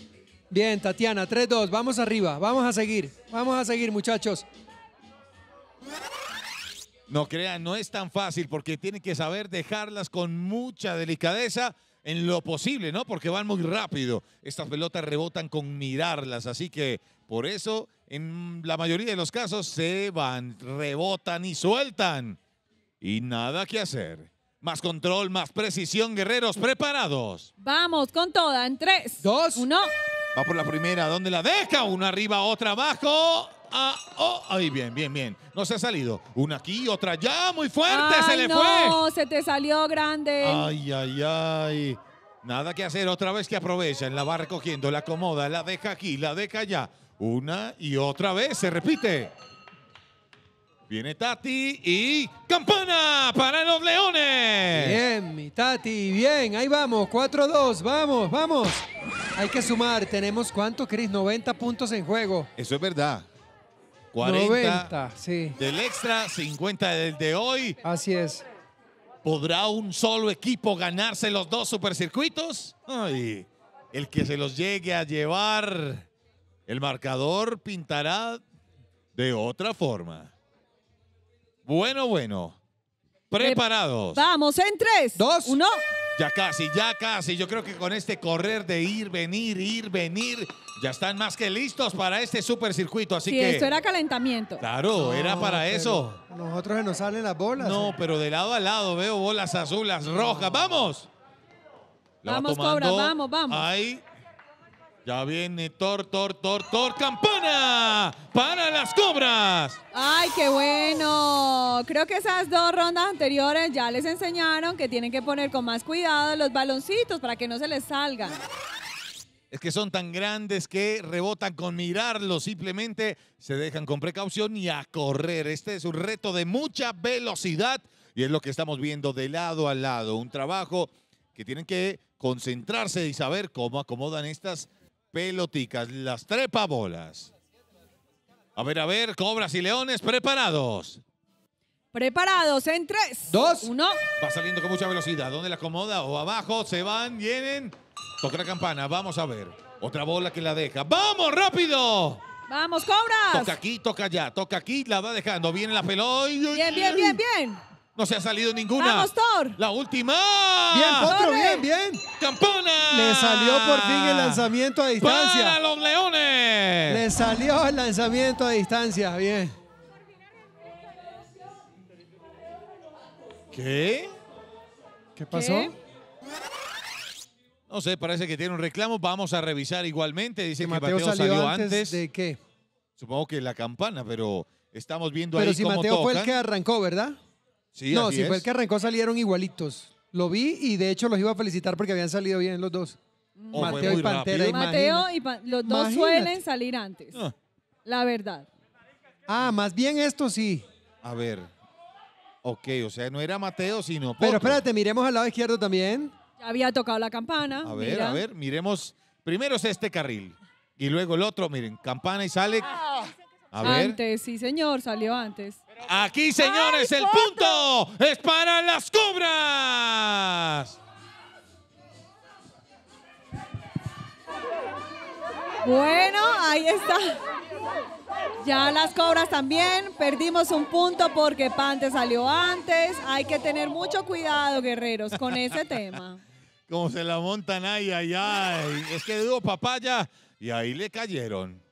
Bien, Tatiana, 3-2, vamos arriba, vamos a seguir, vamos a seguir, muchachos. No crean, no es tan fácil porque tienen que saber dejarlas con mucha delicadeza en lo posible, ¿no? Porque van muy rápido. Estas pelotas rebotan con mirarlas, así que por eso en la mayoría de los casos se van, rebotan y sueltan. Y nada que hacer. Más control, más precisión, guerreros preparados. Vamos con toda en tres, dos, uno. Va por la primera, ¿dónde la deja? Una arriba, otra abajo ah, Ay, bien, bien, bien. No se ha salido. Una aquí, otra allá, muy fuerte, se le fue. No, se te salió grande. Ay, ay, ay. Nada que hacer, otra vez que aprovechan, la va recogiendo, la acomoda, la deja aquí, la deja allá. Una y otra vez, se repite. Viene Tati y campana para los leones. Bien, mi Tati, bien, ahí vamos, 4-2, vamos, vamos. Hay que sumar, tenemos cuánto, Cris, 90 puntos en juego. Eso es verdad. 40 sí. del extra, 50 del de hoy. Así es. ¿Podrá un solo equipo ganarse los dos supercircuitos? Ay, el que se los llegue a llevar, el marcador pintará de otra forma. Bueno, bueno. Preparados. Vamos, en tres. Dos. Uno. Ya casi, ya casi. Yo creo que con este correr de ir, venir, ir, venir, ya están más que listos para este supercircuito. Así sí, era calentamiento. Claro, era para eso. Nosotros se nos salen las bolas. No, ¿eh? pero de lado a lado veo bolas azules, rojas. ¡Vamos! vamos, Cobra, vamos, vamos. Ahí ya viene Tor, Tor, Tor, Tor, campana para las cobras. Ay, qué bueno. Creo que esas dos rondas anteriores ya les enseñaron que tienen que poner con más cuidado los baloncitos para que no se les salgan. Es que son tan grandes que rebotan con mirarlos, simplemente se dejan con precaución y a correr. Este es un reto de mucha velocidad y es lo que estamos viendo de lado a lado. Un trabajo que tienen que concentrarse y saber cómo acomodan estas peloticas, las trepabolas. A ver, a ver, cobras y leones preparados. Preparados en tres, Dos. uno. Va saliendo con mucha velocidad. ¿Dónde la acomoda? O abajo, se van, vienen. Toca la campana, vamos a ver. Otra bola que la deja. ¡Vamos, rápido! ¡Vamos, cobras! Toca aquí, toca allá, toca aquí, la va dejando. Viene la pelota. Bien, bien, bien, bien. No se ha salido ninguna. ¡Vamos, Thor! ¡La última! Bien, bien, bien. ¡Campana! Le salió por fin el lanzamiento a distancia. ¡Para los leones! Le salió el lanzamiento a distancia, bien. ¿Qué? ¿Qué pasó? No sé, parece que tiene un reclamo. Vamos a revisar igualmente. Dice que Mateo, salió, antes. ¿De qué? Supongo que la campana, pero estamos viendo pero si Mateo fue el que arrancó, ¿verdad? no, si fue el que arrancó, salieron igualitos. Lo vi y de hecho los iba a felicitar porque habían salido bien los dos. Mm. Oh, Mateo y Pantera. Mateo y los dos suelen salir antes. Ah. La verdad. Ah, más bien esto sí. A ver. Ok, o sea, no era Mateo, sino. Pero espérate, miremos al lado izquierdo también. Ya había tocado la campana. A ver, a ver, miremos. Primero es este carril y luego el otro. Miren, campana y sale. Ah. A ver. Antes, sí, señor, salió antes. Aquí, señores, el punto es para las cobras. Bueno, ahí está. Ya las cobras también. Perdimos un punto porque Pante salió antes. Hay que tener mucho cuidado, guerreros, con ese tema. Como se la montan ahí, ay, Es que dudo papaya y ahí le cayeron.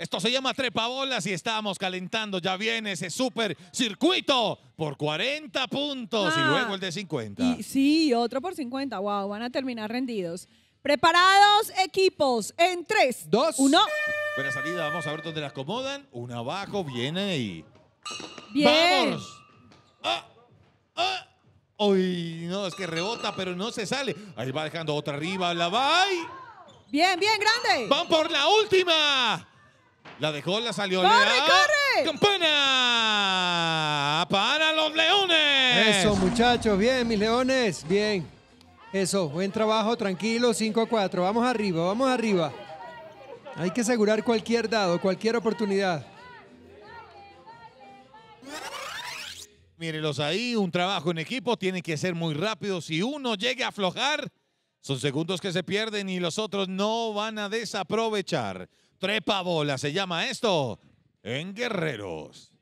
Esto se llama trepabolas y estamos calentando. Ya viene ese super circuito por 40 puntos y ah, luego el de 50. sí, otro por 50. Wow, van a terminar rendidos. Preparados, equipos, en 3, 2, 1. Buena salida, vamos a ver dónde la acomodan. Una abajo, viene y. Bien. ¡Vamos! ¡Ah! ah. No, es que rebota, pero no se sale. Ahí va dejando otra arriba, la va. y... Bien, bien, grande. Van por la última. La dejó, la salió. ¡Corre, corre! ¡Campana! ¡Para los leones! Eso, muchachos. Bien, mis leones. Bien. Eso, buen trabajo, tranquilo. 5 a 4. Vamos arriba, vamos arriba. Hay que asegurar cualquier dado, cualquier oportunidad. Mírenlos ahí, un trabajo en equipo tiene que ser muy rápido. Si uno llega a aflojar, son segundos que se pierden y los otros no van a desaprovechar. Trepa bola se llama esto en Guerreros.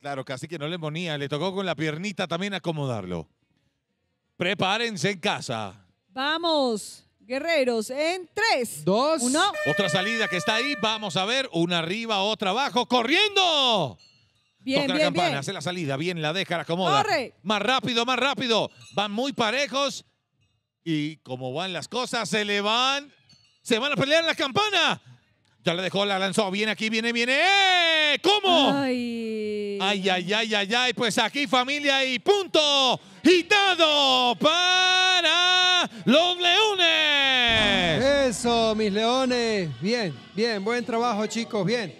Claro, casi que no le monía. le tocó con la piernita también acomodarlo. Prepárense en casa. Vamos, Guerreros, en tres, dos, uno. Otra salida que está ahí, vamos a ver, una arriba, otra abajo, corriendo. Bien, bien, hace la salida, bien, la deja, la acomoda. Corre. Más rápido, más rápido. Van muy parejos. Y como van las cosas, se le van se van a pelear en la campana. Ya le dejó, la lanzó. Viene aquí, viene, viene. ¡Eh! ¿Cómo? Ay. ay, ay, ay, ay, Pues aquí familia y punto. dado para los leones. Eso, mis leones. Bien, bien. Buen trabajo, chicos. Bien.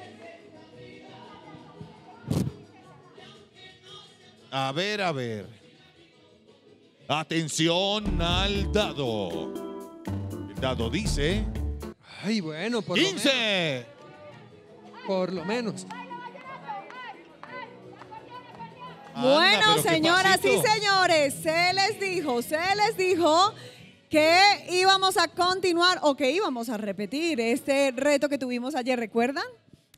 A ver, a ver. Atención al dado dice. Ay, bueno, por Lo menos. Por lo menos. bueno, señoras y señores, se les dijo, se les dijo que íbamos a continuar o que íbamos a repetir este reto que tuvimos ayer, ¿recuerdan?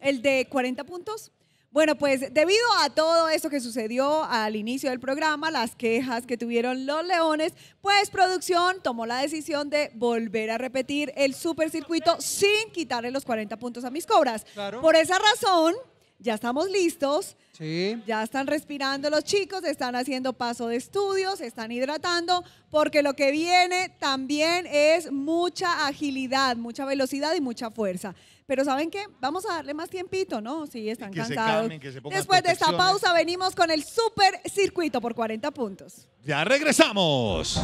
El de 40 puntos. Bueno, pues debido a todo eso que sucedió al inicio del programa, las quejas que tuvieron los leones, pues producción tomó la decisión de volver a repetir el supercircuito sin quitarle los 40 puntos a mis cobras. Por esa razón, ya estamos listos. Ya están respirando los chicos, están haciendo paso de estudios, están hidratando, porque lo que viene también es mucha agilidad, mucha velocidad y mucha fuerza. Pero ¿saben qué? Vamos a darle más tiempito, ¿no? Sí, están cansados. Después de esta pausa venimos con el super circuito por 40 puntos. Ya regresamos.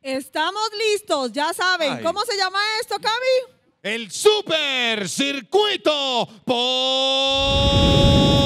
Estamos listos, ya saben. ¿Cómo se llama esto, Cami? El super circuito por...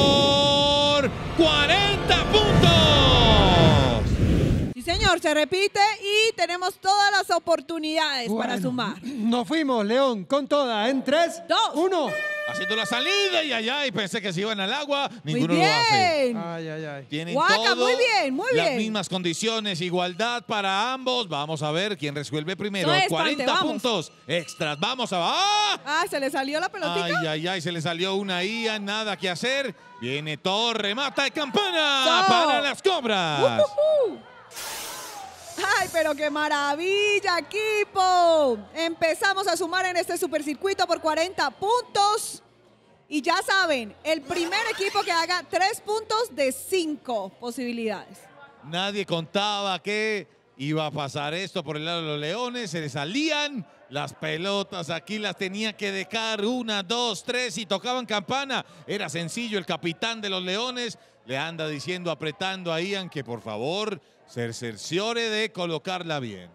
se repite y tenemos todas las oportunidades para sumar. Nos fuimos, León, con toda. En 3, 2, 1. Haciendo la salida y allá, y pensé que se iban al agua. Ninguno muy bien. Ay, ay, ay. Tienen muy bien, muy bien. Las mismas condiciones, igualdad para ambos. Vamos a ver quién resuelve primero. 40 puntos extras. Vamos a. ¡ah! ¡Ah! se le salió la pelotita. Ay, ay, ay, se le salió una IA, nada que hacer. Viene Torre, mata de campana para las cobras. Uh, uh, uh. ¡Ay, pero qué maravilla, equipo! Empezamos a sumar en este supercircuito por 40 puntos. Y ya saben, el primer equipo que haga 3 puntos de 5 posibilidades. Nadie contaba que iba a pasar esto por el lado de los leones. Se les salían las pelotas. Aquí las tenía que dejar. Una, dos, tres y tocaban campana. Era sencillo. El capitán de los leones le anda diciendo, apretando a Ian que por favor se cerciore de colocarla bien.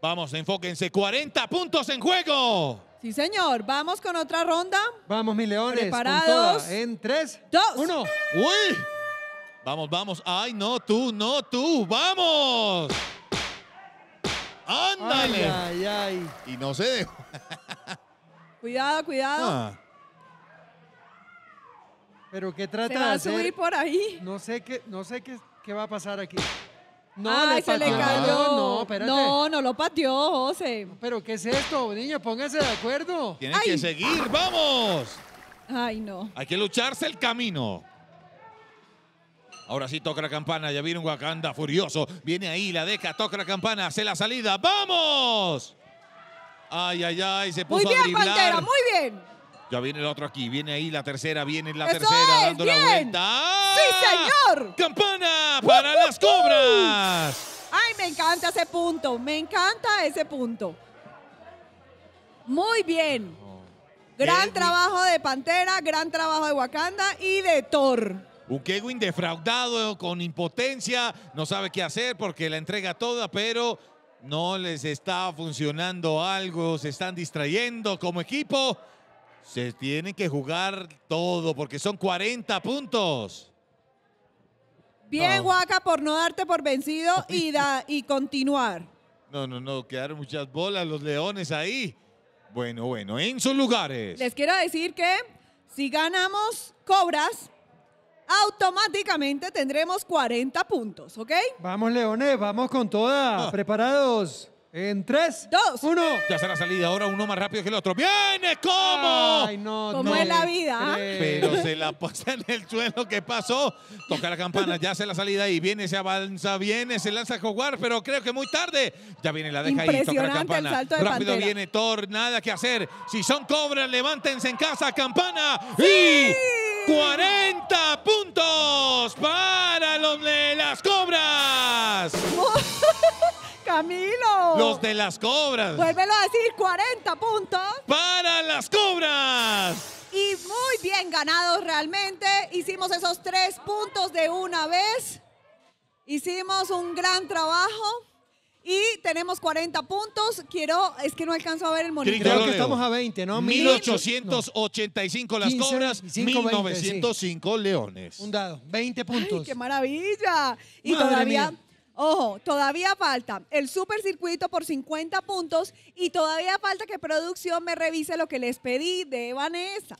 Vamos, enfóquense. 40 puntos en juego. Sí, señor. Vamos con otra ronda. Vamos, mis leones. Preparados. En 3, 2, 1. ¡Uy! Vamos, vamos. Ay, no tú, no tú. ¡Vamos! ¡Ándale! Y no se dejó. cuidado, cuidado. Ah. Pero qué trata va de a subir por ahí. No sé qué, no sé qué, qué va a pasar aquí. No, ah, No, No, lo pateó, José. Pero ¿qué es esto, niño? Pónganse de acuerdo. Tienen que seguir, vamos. Ay, no. Hay que lucharse el camino. Ahora sí toca la campana, ya viene un Wakanda furioso. Viene ahí, la deja. toca la campana, hace la salida. ¡Vamos! Ay, ay, ay, se puso muy bien, Pantera, muy bien. Ya viene el otro aquí, viene ahí la tercera, viene la tercera, dando la vuelta. ¡Sí, señor! ¡Campana para las cobras! ¡Ay, me encanta ese punto! Me encanta ese punto. Muy bien. Oh. Gran trabajo de Pantera, gran trabajo de Wakanda y de Thor. Un defraudado, con impotencia, no sabe qué hacer porque la entrega toda, pero no les está funcionando algo, se están distrayendo como equipo. Se tienen que jugar todo porque son 40 puntos. Bien, Guaca, por no darte por vencido y, y continuar. No, no, no, quedaron muchas bolas los leones ahí. Bueno, bueno, en sus lugares. Les quiero decir que si ganamos cobras, automáticamente tendremos 40 puntos, ¿ok? Vamos, leones, vamos con todas, Preparados. En 3, 2, 1. Ya será salida. Ahora uno más rápido que el otro. ¡Viene! como. Ay, no, ¿Cómo es la vida? Ah? Pero se la pasa en el suelo. ¿Qué pasó? Toca la campana. Ya se la salida y viene, se avanza, viene, se lanza a jugar, pero creo que muy tarde. Ya viene, la deja ahí. Toca la campana. Rápido viene Thor. Nada que hacer. Si son cobras, levántense en casa. Campana. Y 40 puntos para los de las cobras. Camilo. Los de las cobras. Vuélvelo a decir, 40 puntos. Para las cobras. Y muy bien ganados realmente. Hicimos esos tres puntos de una vez. Hicimos un gran trabajo. Y tenemos 40 puntos. Quiero, es que no alcanzo a ver el monitor. Creo que estamos a 20, ¿no? 1885 las cobras, 1905 leones. Un dado, 20 puntos. ¡Qué maravilla! Y todavía Ojo, todavía falta el supercircuito por 50 puntos y todavía falta que producción me revise lo que les pedí de Vanessa.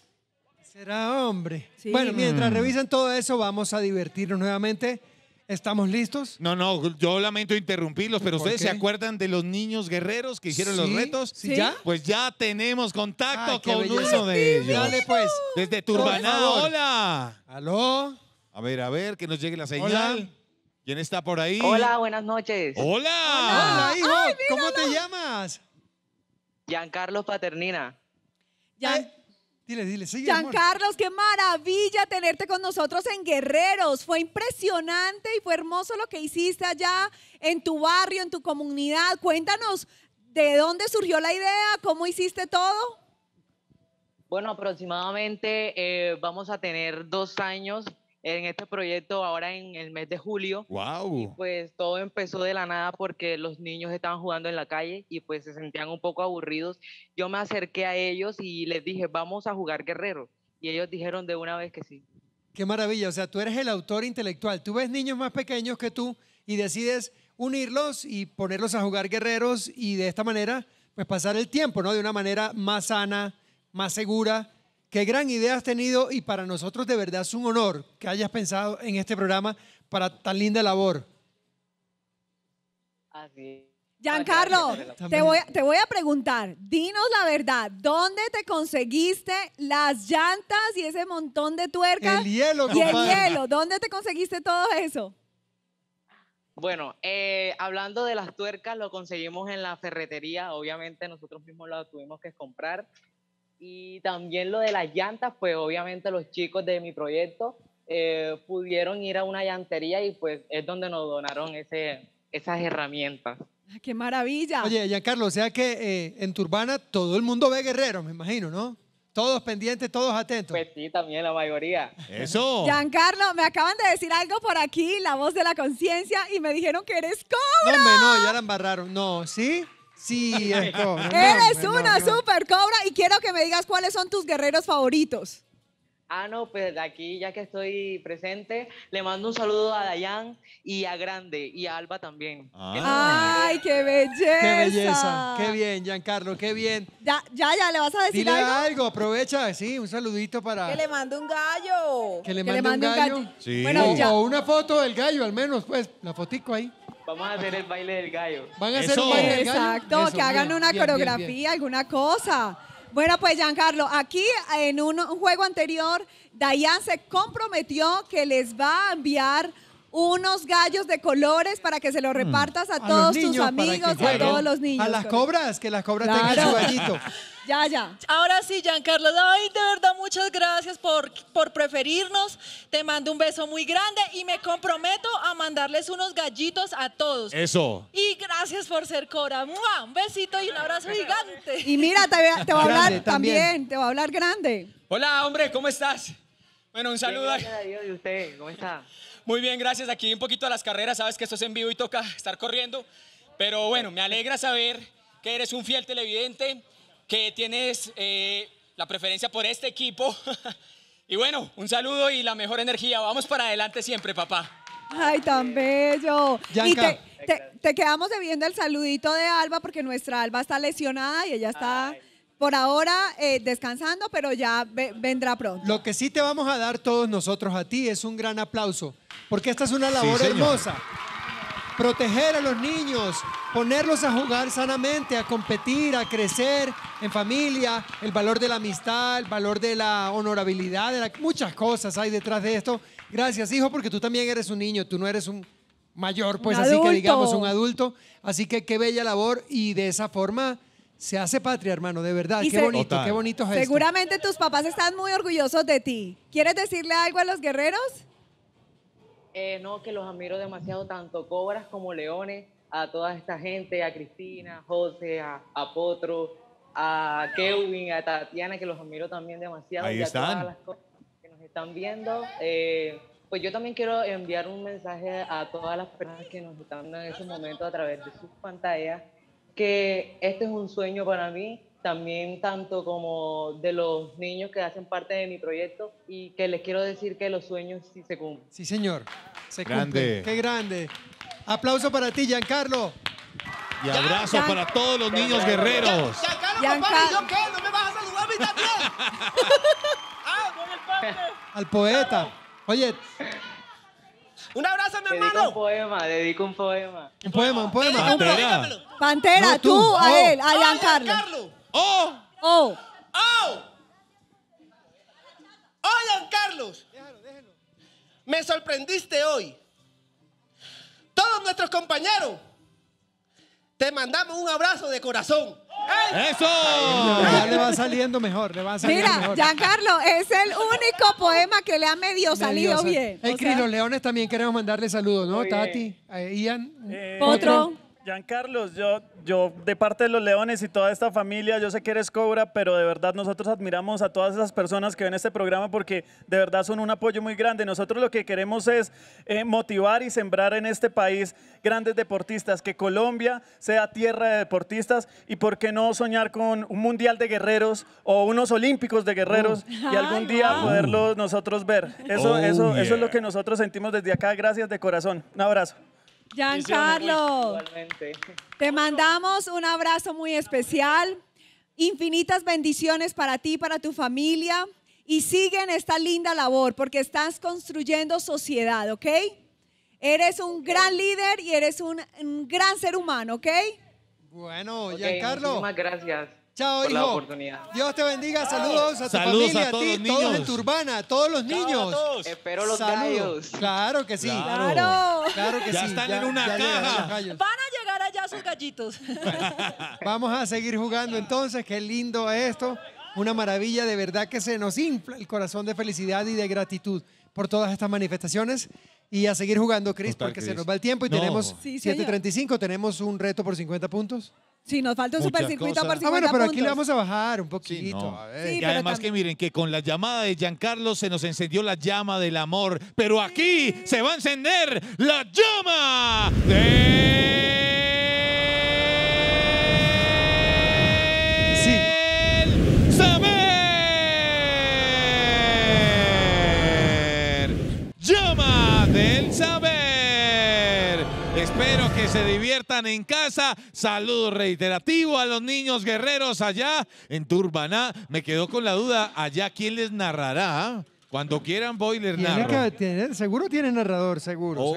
Será hombre. Bueno, mientras mm. revisen todo eso, vamos a divertirnos nuevamente. ¿Estamos listos? No, no, yo lamento interrumpirlos, pero ustedes se acuerdan de los niños guerreros que hicieron los retos. ¿Sí? ¿Ya? Pues ya tenemos contacto con uno de ellos. Dale pues. Desde Turbaná, hola. Aló. A ver, a ver, que nos llegue la señal. ¿Quién está por ahí? Hola, buenas noches. Hola. Hola, hijo. ¿Cómo te llamas? Giancarlo Paternina. dile, dile, sigue. Giancarlos, qué maravilla tenerte con nosotros en Guerreros. Fue impresionante y fue hermoso lo que hiciste allá en tu barrio, en tu comunidad. Cuéntanos, ¿de dónde surgió la idea? ¿Cómo hiciste todo? Bueno, aproximadamente eh, vamos a tener dos años en este proyecto ahora en el mes de julio. Y pues todo empezó de la nada porque los niños estaban jugando en la calle y pues se sentían un poco aburridos. Yo me acerqué a ellos y les dije, vamos a jugar guerreros. Y ellos dijeron de una vez que sí. Qué maravilla, o sea, tú eres el autor intelectual. Tú ves niños más pequeños que tú y decides unirlos y ponerlos a jugar guerreros y de esta manera, pues pasar el tiempo, ¿no? De una manera más sana, más segura Qué gran idea has tenido y para nosotros de verdad es un honor que hayas pensado en este programa para tan linda labor. Así. Giancarlo, te voy, a, preguntar, dinos la verdad, ¿dónde te conseguiste las llantas y ese montón de tuercas? El hielo, Y el hielo, ¿dónde te conseguiste todo eso? Bueno, eh, hablando de las tuercas, lo conseguimos en la ferretería, obviamente nosotros mismos lo tuvimos que comprar. Y también lo de las llantas, pues obviamente los chicos de mi proyecto eh, pudieron ir a una llantería y pues es donde nos donaron ese, esas herramientas. Ah, ¡Qué maravilla! Oye, Giancarlo, o sea que eh, en Turbana todo el mundo ve guerreros me imagino, ¿no? Todos pendientes, todos atentos. Pues sí, también la mayoría. Eso. Giancarlo, me acaban de decir algo por aquí, la voz de la conciencia, y me dijeron que eres cobra. No, no, ya la embarraron. No, ¿sí? Sí, es Eres una super cobra y quiero que me digas cuáles son tus guerreros favoritos. Ah, no, pues de aquí, ya que estoy presente, le mando un saludo a Dayan y a Grande y a Alba también. Ah. ¡Ay, qué belleza! ¡Qué belleza! ¡Qué bien, Giancarlo, qué bien! Ya, ya, ¿le vas a decir Dile algo? aprovecha, sí, un saludito para... ¡Que le mande un gallo! ¿Que le mande, un gallo? o, una foto del gallo, al menos, pues, la fotico ahí. Vamos a hacer el baile del gallo. Van a hacer el baile Exacto, que hagan una coreografía, alguna cosa. Bueno, pues Giancarlo, aquí en un juego anterior, Dayan se comprometió que les va a enviar unos gallos de colores para que se los mm. repartas a, todos tus amigos, a todos los niños. A las cobras, que las cobras tengan su gallito. Ya, ya. Ahora sí, Giancarlo, ay, de verdad, muchas gracias por, por preferirnos. Te mando un beso muy grande y me comprometo a mandarles unos gallitos a todos. Eso. Y gracias por ser Cora. Un besito y un abrazo gigante. Y mira, te, va a hablar también. te va a hablar grande. Hola, hombre, ¿cómo estás? Bueno, un saludo. gracias a Dios y usted, ¿cómo está? Muy bien, gracias. Aquí un poquito a las carreras, sabes que esto es en vivo y toca estar corriendo. Pero bueno, me alegra saber que eres un fiel televidente, que tienes eh, la preferencia por este equipo. y bueno, un saludo y la mejor energía. Vamos para adelante siempre, papá. Ay, tan bello. Y te, te, quedamos debiendo el saludito de Alba porque nuestra Alba está lesionada y ella está por ahora eh, descansando, pero ya vendrá pronto. Lo que sí te vamos a dar todos nosotros a ti es un gran aplauso, porque esta es una labor hermosa. Proteger a los niños, ponerlos a jugar sanamente, a competir, a crecer en familia, el valor de la amistad, el valor de la honorabilidad, muchas cosas hay detrás de esto. Gracias, hijo, porque tú también eres un niño, tú no eres un mayor, pues así que digamos un adulto. Así que qué bella labor y de esa forma se hace patria, hermano, de verdad. qué bonito, qué bonito es esto. Seguramente tus papás están muy orgullosos de ti. ¿Quieres decirle algo a los guerreros? Eh, no, que los admiro demasiado, tanto cobras como leones a toda esta gente, a Cristina, a José, a, Potro, a Kevin, a Tatiana, que los admiro también demasiado. Ahí y a están. Todas las cosas que nos están viendo. Eh, pues yo también quiero enviar un mensaje a todas las personas que nos están en ese momento a través de sus pantallas, que este es un sueño para mí, también tanto como de los niños que hacen parte de mi proyecto y que les quiero decir que los sueños sí se cumplen. Sí, señor. Se grande. Qué grande. Aplauso para ti, Giancarlo. Y abrazo para todos los niños guerreros. Giancarlo, papá, ¿y yo qué? ¿No me vas a saludar a mí también? ah, con el padre. Al poeta. Oye. Un abrazo, mi hermano. Dedico un poema, dedico un poema. Un poema, un poema. Pantera, tú, a oh. él, a oh, Giancarlo. Oh, Giancarlo. Oh. Oh. Oh. Oh, Giancarlo. Déjalo, déjalo. Me sorprendiste hoy todos nuestros compañeros, te mandamos un abrazo de corazón. ¡Eso! le va saliendo mejor, le va saliendo Mira, Giancarlo, es el único poema que le ha medio, salido bien. Hey, Cris, los leones también queremos mandarle saludos, ¿no? Tati, eh, Ian. Potro. Carlos, yo, yo de parte de los Leones y toda esta familia, yo sé que eres Cobra, pero de verdad nosotros admiramos a todas esas personas que ven este programa porque de verdad son un apoyo muy grande. Nosotros lo que queremos es eh, motivar y sembrar en este país grandes deportistas, que Colombia sea tierra de deportistas y por qué no soñar con un mundial de guerreros o unos olímpicos de guerreros uh. y algún día poderlos nosotros ver. Eso, oh, eso, eso es lo que nosotros sentimos desde acá. Gracias de corazón. Un abrazo. Giancarlo, te mandamos un abrazo muy especial, infinitas bendiciones para ti, para tu familia y sigue en esta linda labor porque estás construyendo sociedad, ¿ok? Eres un gran líder y eres un, gran ser humano, ¿ok? Bueno, Giancarlo. Muchísimas gracias. Chao, hijo. Dios te bendiga. Saludos a tu familia, a, todos a los todos en tu urbana, a todos los niños. Espero los Saludos. Gallos. Claro que sí. Claro. claro que ya sí. Están en una caja. Van a llegar allá sus gallitos. Vamos a seguir jugando entonces. Qué lindo esto. Una maravilla, de verdad que se nos infla el corazón de felicidad y de gratitud por todas estas manifestaciones y a seguir jugando, Chris, porque se nos va el tiempo y tenemos 7.35, tenemos un reto por 50 puntos. Sí, nos falta un supercircuito por 50 Ah, bueno, pero aquí le vamos a bajar un poquito. y además que miren que con la llamada de Giancarlo se nos encendió la llama del amor, pero aquí se va a encender la llama de... saber. Espero que se diviertan en casa. Saludo reiterativo a los niños guerreros allá en Turbaná. Me quedó con la duda, allá quién les narrará. Cuando quieran voy les seguro tiene narrador, seguro. Oh,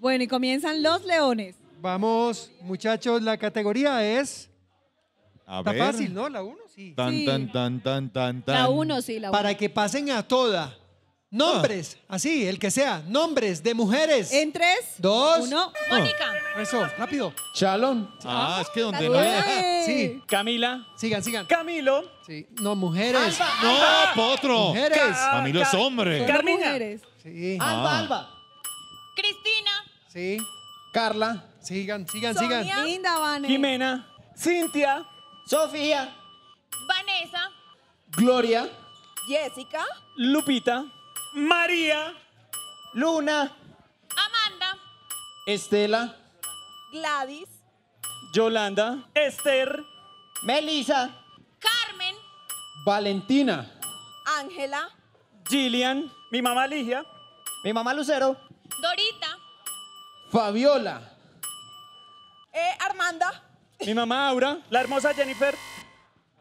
bueno, y comienzan los leones. Vamos, muchachos, la categoría es... A Está fácil, ¿no? La 1, sí. Tan, tan, tan, tan, tan, La 1, sí, Para que pasen a toda. Nombres, ah. así, el que sea. Nombres de mujeres. En tres, Dos. uno. Ah. Mónica. Eso, rápido. Chalón. Ah, ah, es que donde no hay. Sí, Camila. sigan, sigan. Camilo. Sí. No, mujeres. No, potro. Mujeres. Camilo es hombre. Carmina. mujeres. Alba, Alba. Cristina. Sí. Carla. Sigan, sigan, sigan. Linda, Vanessa. Jimena. Cintia. Sofía. Vanessa. Gloria. Jessica. Lupita. María, Luna, Amanda, Estela, Gladys, Yolanda, Esther, Melisa, Carmen, Valentina, Ángela, Gillian, mi mamá Ligia, mi mamá Lucero, Dorita, Fabiola, eh, Armanda, mi mamá Aura, la hermosa Jennifer.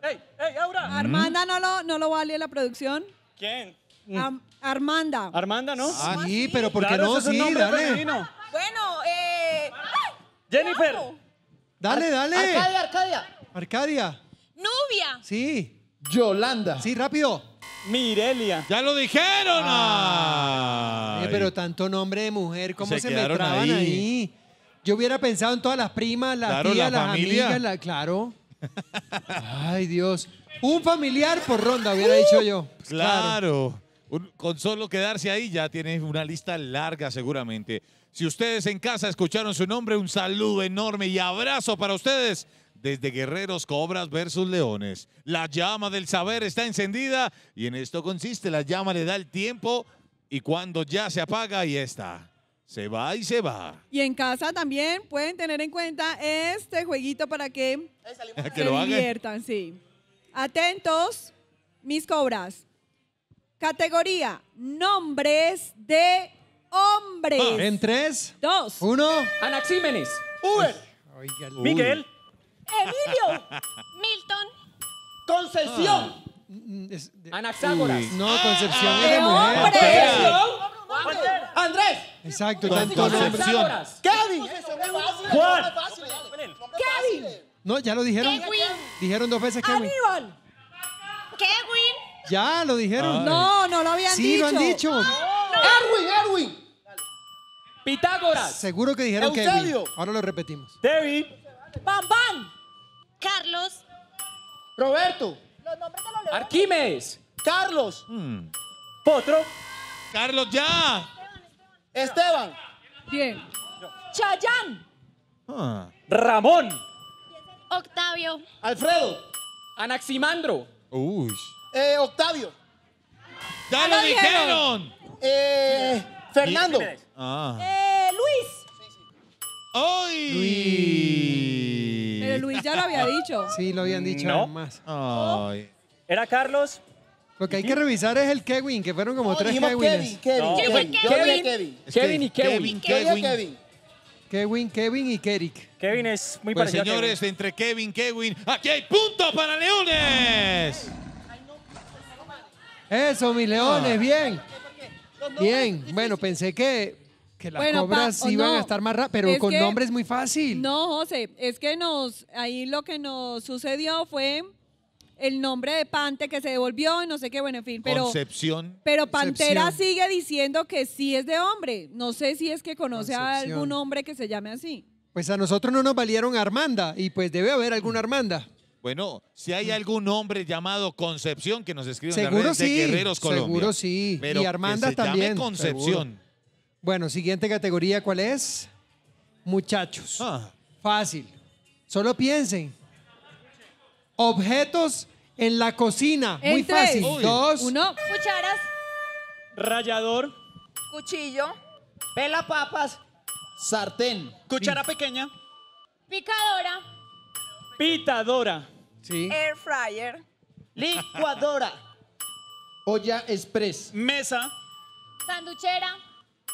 ¡Ey, ey, Aura! Mm. Armanda no lo, no lo vale la producción. ¿Quién? Mm. Armanda. Armanda, ¿no? Ah, sí, pero ¿por qué no? Sí, dale. Bueno, eh, Jennifer. Dale, dale. Arcadia, Arcadia. Arcadia. Nubia. Sí, Yolanda. sí, rápido. Mirelia. ¡Ya lo dijeron! pero tanto nombre de mujer, ¿cómo se, me ahí? Yo hubiera pensado en todas las primas, las tías, las amigas, claro. Ay, Dios. Un familiar por ronda, hubiera dicho yo. claro con solo quedarse ahí ya tiene una lista larga seguramente. Si ustedes en casa escucharon su nombre, un saludo enorme y abrazo para ustedes desde Guerreros Cobras versus Leones. La llama del saber está encendida y en esto consiste, la llama le da el tiempo y cuando ya se apaga, y está. Se va y se va. Y en casa también pueden tener en cuenta este jueguito para que, se lo diviertan, sí. Atentos, mis cobras. Categoría, nombres de hombres. en tres, dos, uno. Anaxímenes. Uber. Miguel. Emilio. Milton. Concepción. Ah, Anaxágoras. no, Concepción es de mujer. Concepción. ¡Andrés! Exacto, tanto Concepción. ¡Kevin! ¡Juan! ¡Kevin! No, ya lo dijeron. Dijeron dos veces Kevin. ¡Aníbal! ¡Kevin! Ya, lo dijeron. No, no lo habían dicho. Sí, lo han dicho. Ah, Erwin, Erwin. Pitágoras. Seguro que dijeron que que Ahora lo repetimos. Debbie. Bam Bam. Carlos. Roberto. Los nombres los Arquímedes. Carlos. Hmm. Potro. Carlos, ya. Esteban. Bien. Chayán. Ah. Ramón. Octavio. Alfredo. Anaximandro. Uy. Eh, Octavio. Ya lo dijeron. Eh, Fernando. Ah. Eh, Luis. ¡Ay! Pero Luis ya lo había dicho. Sí, lo habían dicho No. más. ¿Era Carlos? Lo que hay que revisar es el Kevin, que fueron como tres Kevin. Kevin, Kevin, Kevin. Kevin. Kevin. Kevin y Kevin. Kevin. Kevin, y Kerik. Kevin es muy pues parecido señores, entre Kevin, Kevin, aquí hay punto para Leones. Eso, mis ah. leones, bien. Bien, bueno, pensé que, que las cobras iban a estar más rápido, pero con nombres nombre es muy fácil. No, José, es que nos, ahí lo que nos sucedió fue el nombre de Pante que se devolvió, y no sé qué, bueno, en fin, pero... Concepción. Pero Pantera sigue diciendo que sí es de hombre. No sé si es que conoce a algún hombre que se llame así. Pues a nosotros no nos valieron Armanda, y pues debe haber alguna Armanda. Bueno, si hay mm. algún hombre llamado Concepción que nos escribe en Guerreros Colombia. Seguro sí. y Armanda también. Concepción. Bueno, siguiente categoría, ¿cuál es? Muchachos. Ah. Fácil. Solo piensen. Objetos en la cocina. Muy fácil. Dos. Uno. Cucharas. Rallador. Cuchillo. Pela papas. Sartén. Cuchara pequeña. Picadora. Pitadora. Air fryer. Licuadora. Olla express. Mesa. Sanduchera.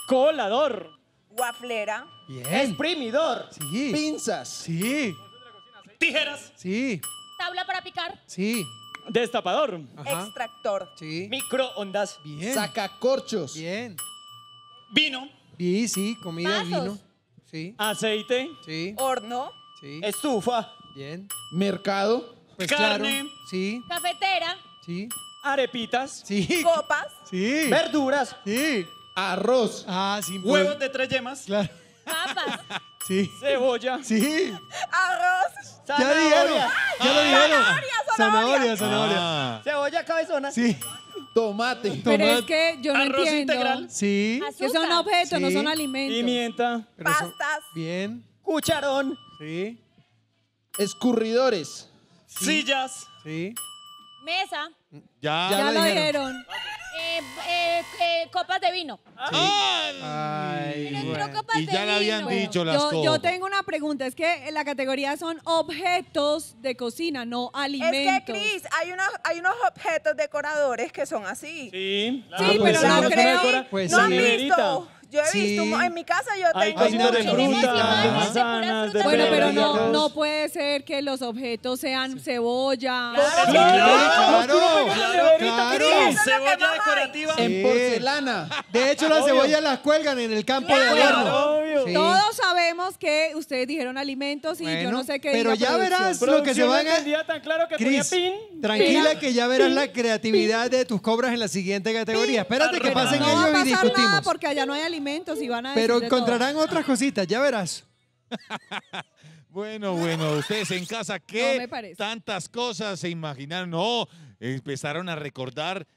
Colador. Guaflera. Bien. Exprimidor. Sí. Pinzas. Sí. Tijeras. Sí. Tabla para picar. Sí. Destapador. Extractor. Sí. Microondas. Bien. Sacacorchos. Bien. Vino. Sí, comida, vino. Sí. Aceite. Sí. Horno. Sí. Estufa. Bien. Mercado. Pues carne, Sí. Cafetera. Sí. Arepitas. Sí. Copas. Sí. Verduras. Sí. Arroz. Ah, sí. Pues. Huevos de tres yemas. Claro. Papas. Sí. Cebolla. Sí. Arroz. Zanahoria. Ya dieron. Ya lo dieron. Ah, zanahoria, zanahoria. Ah. Cebolla cabezona. Sí. Tomate. Tomate. Pero es que yo no Arroz entiendo. integral. Sí. Que son objetos, no son alimentos. Pimienta. Pastas. Bien. Cucharón. Sí. Escurridores. Sillas. Sí. Mesa. Ya, Ya lo dijeron. Eh, eh, eh, copas de vino. Ay, copas Y ya le habían dicho las Yo, yo tengo una pregunta, es que la categoría son objetos de cocina, no alimentos. Es que, Cris, hay unos, hay unos objetos decoradores que son así. Sí, ah, Sí, pues pero no creo- Pues ¿No han visto? Yo he visto, en mi casa yo tengo cositas de de manzanas, Bueno, pero no, no puede ser que los objetos sean cebolla. Claro, claro, claro, Cebolla decorativa. En porcelana. De hecho, las cebollas las cuelgan en el campo de adorno. Todos sabemos que ustedes dijeron alimentos y yo no sé qué pero ya verás lo que se van a... tranquila que ya verás la creatividad de tus cobras en la siguiente categoría. Espérate que pasen No va a pasar nada porque allá no hay alimentos van Pero encontrarán otras cositas, ya verás. bueno, bueno, ustedes en casa, ¿qué tantas cosas se imaginaron? No, empezaron a recordar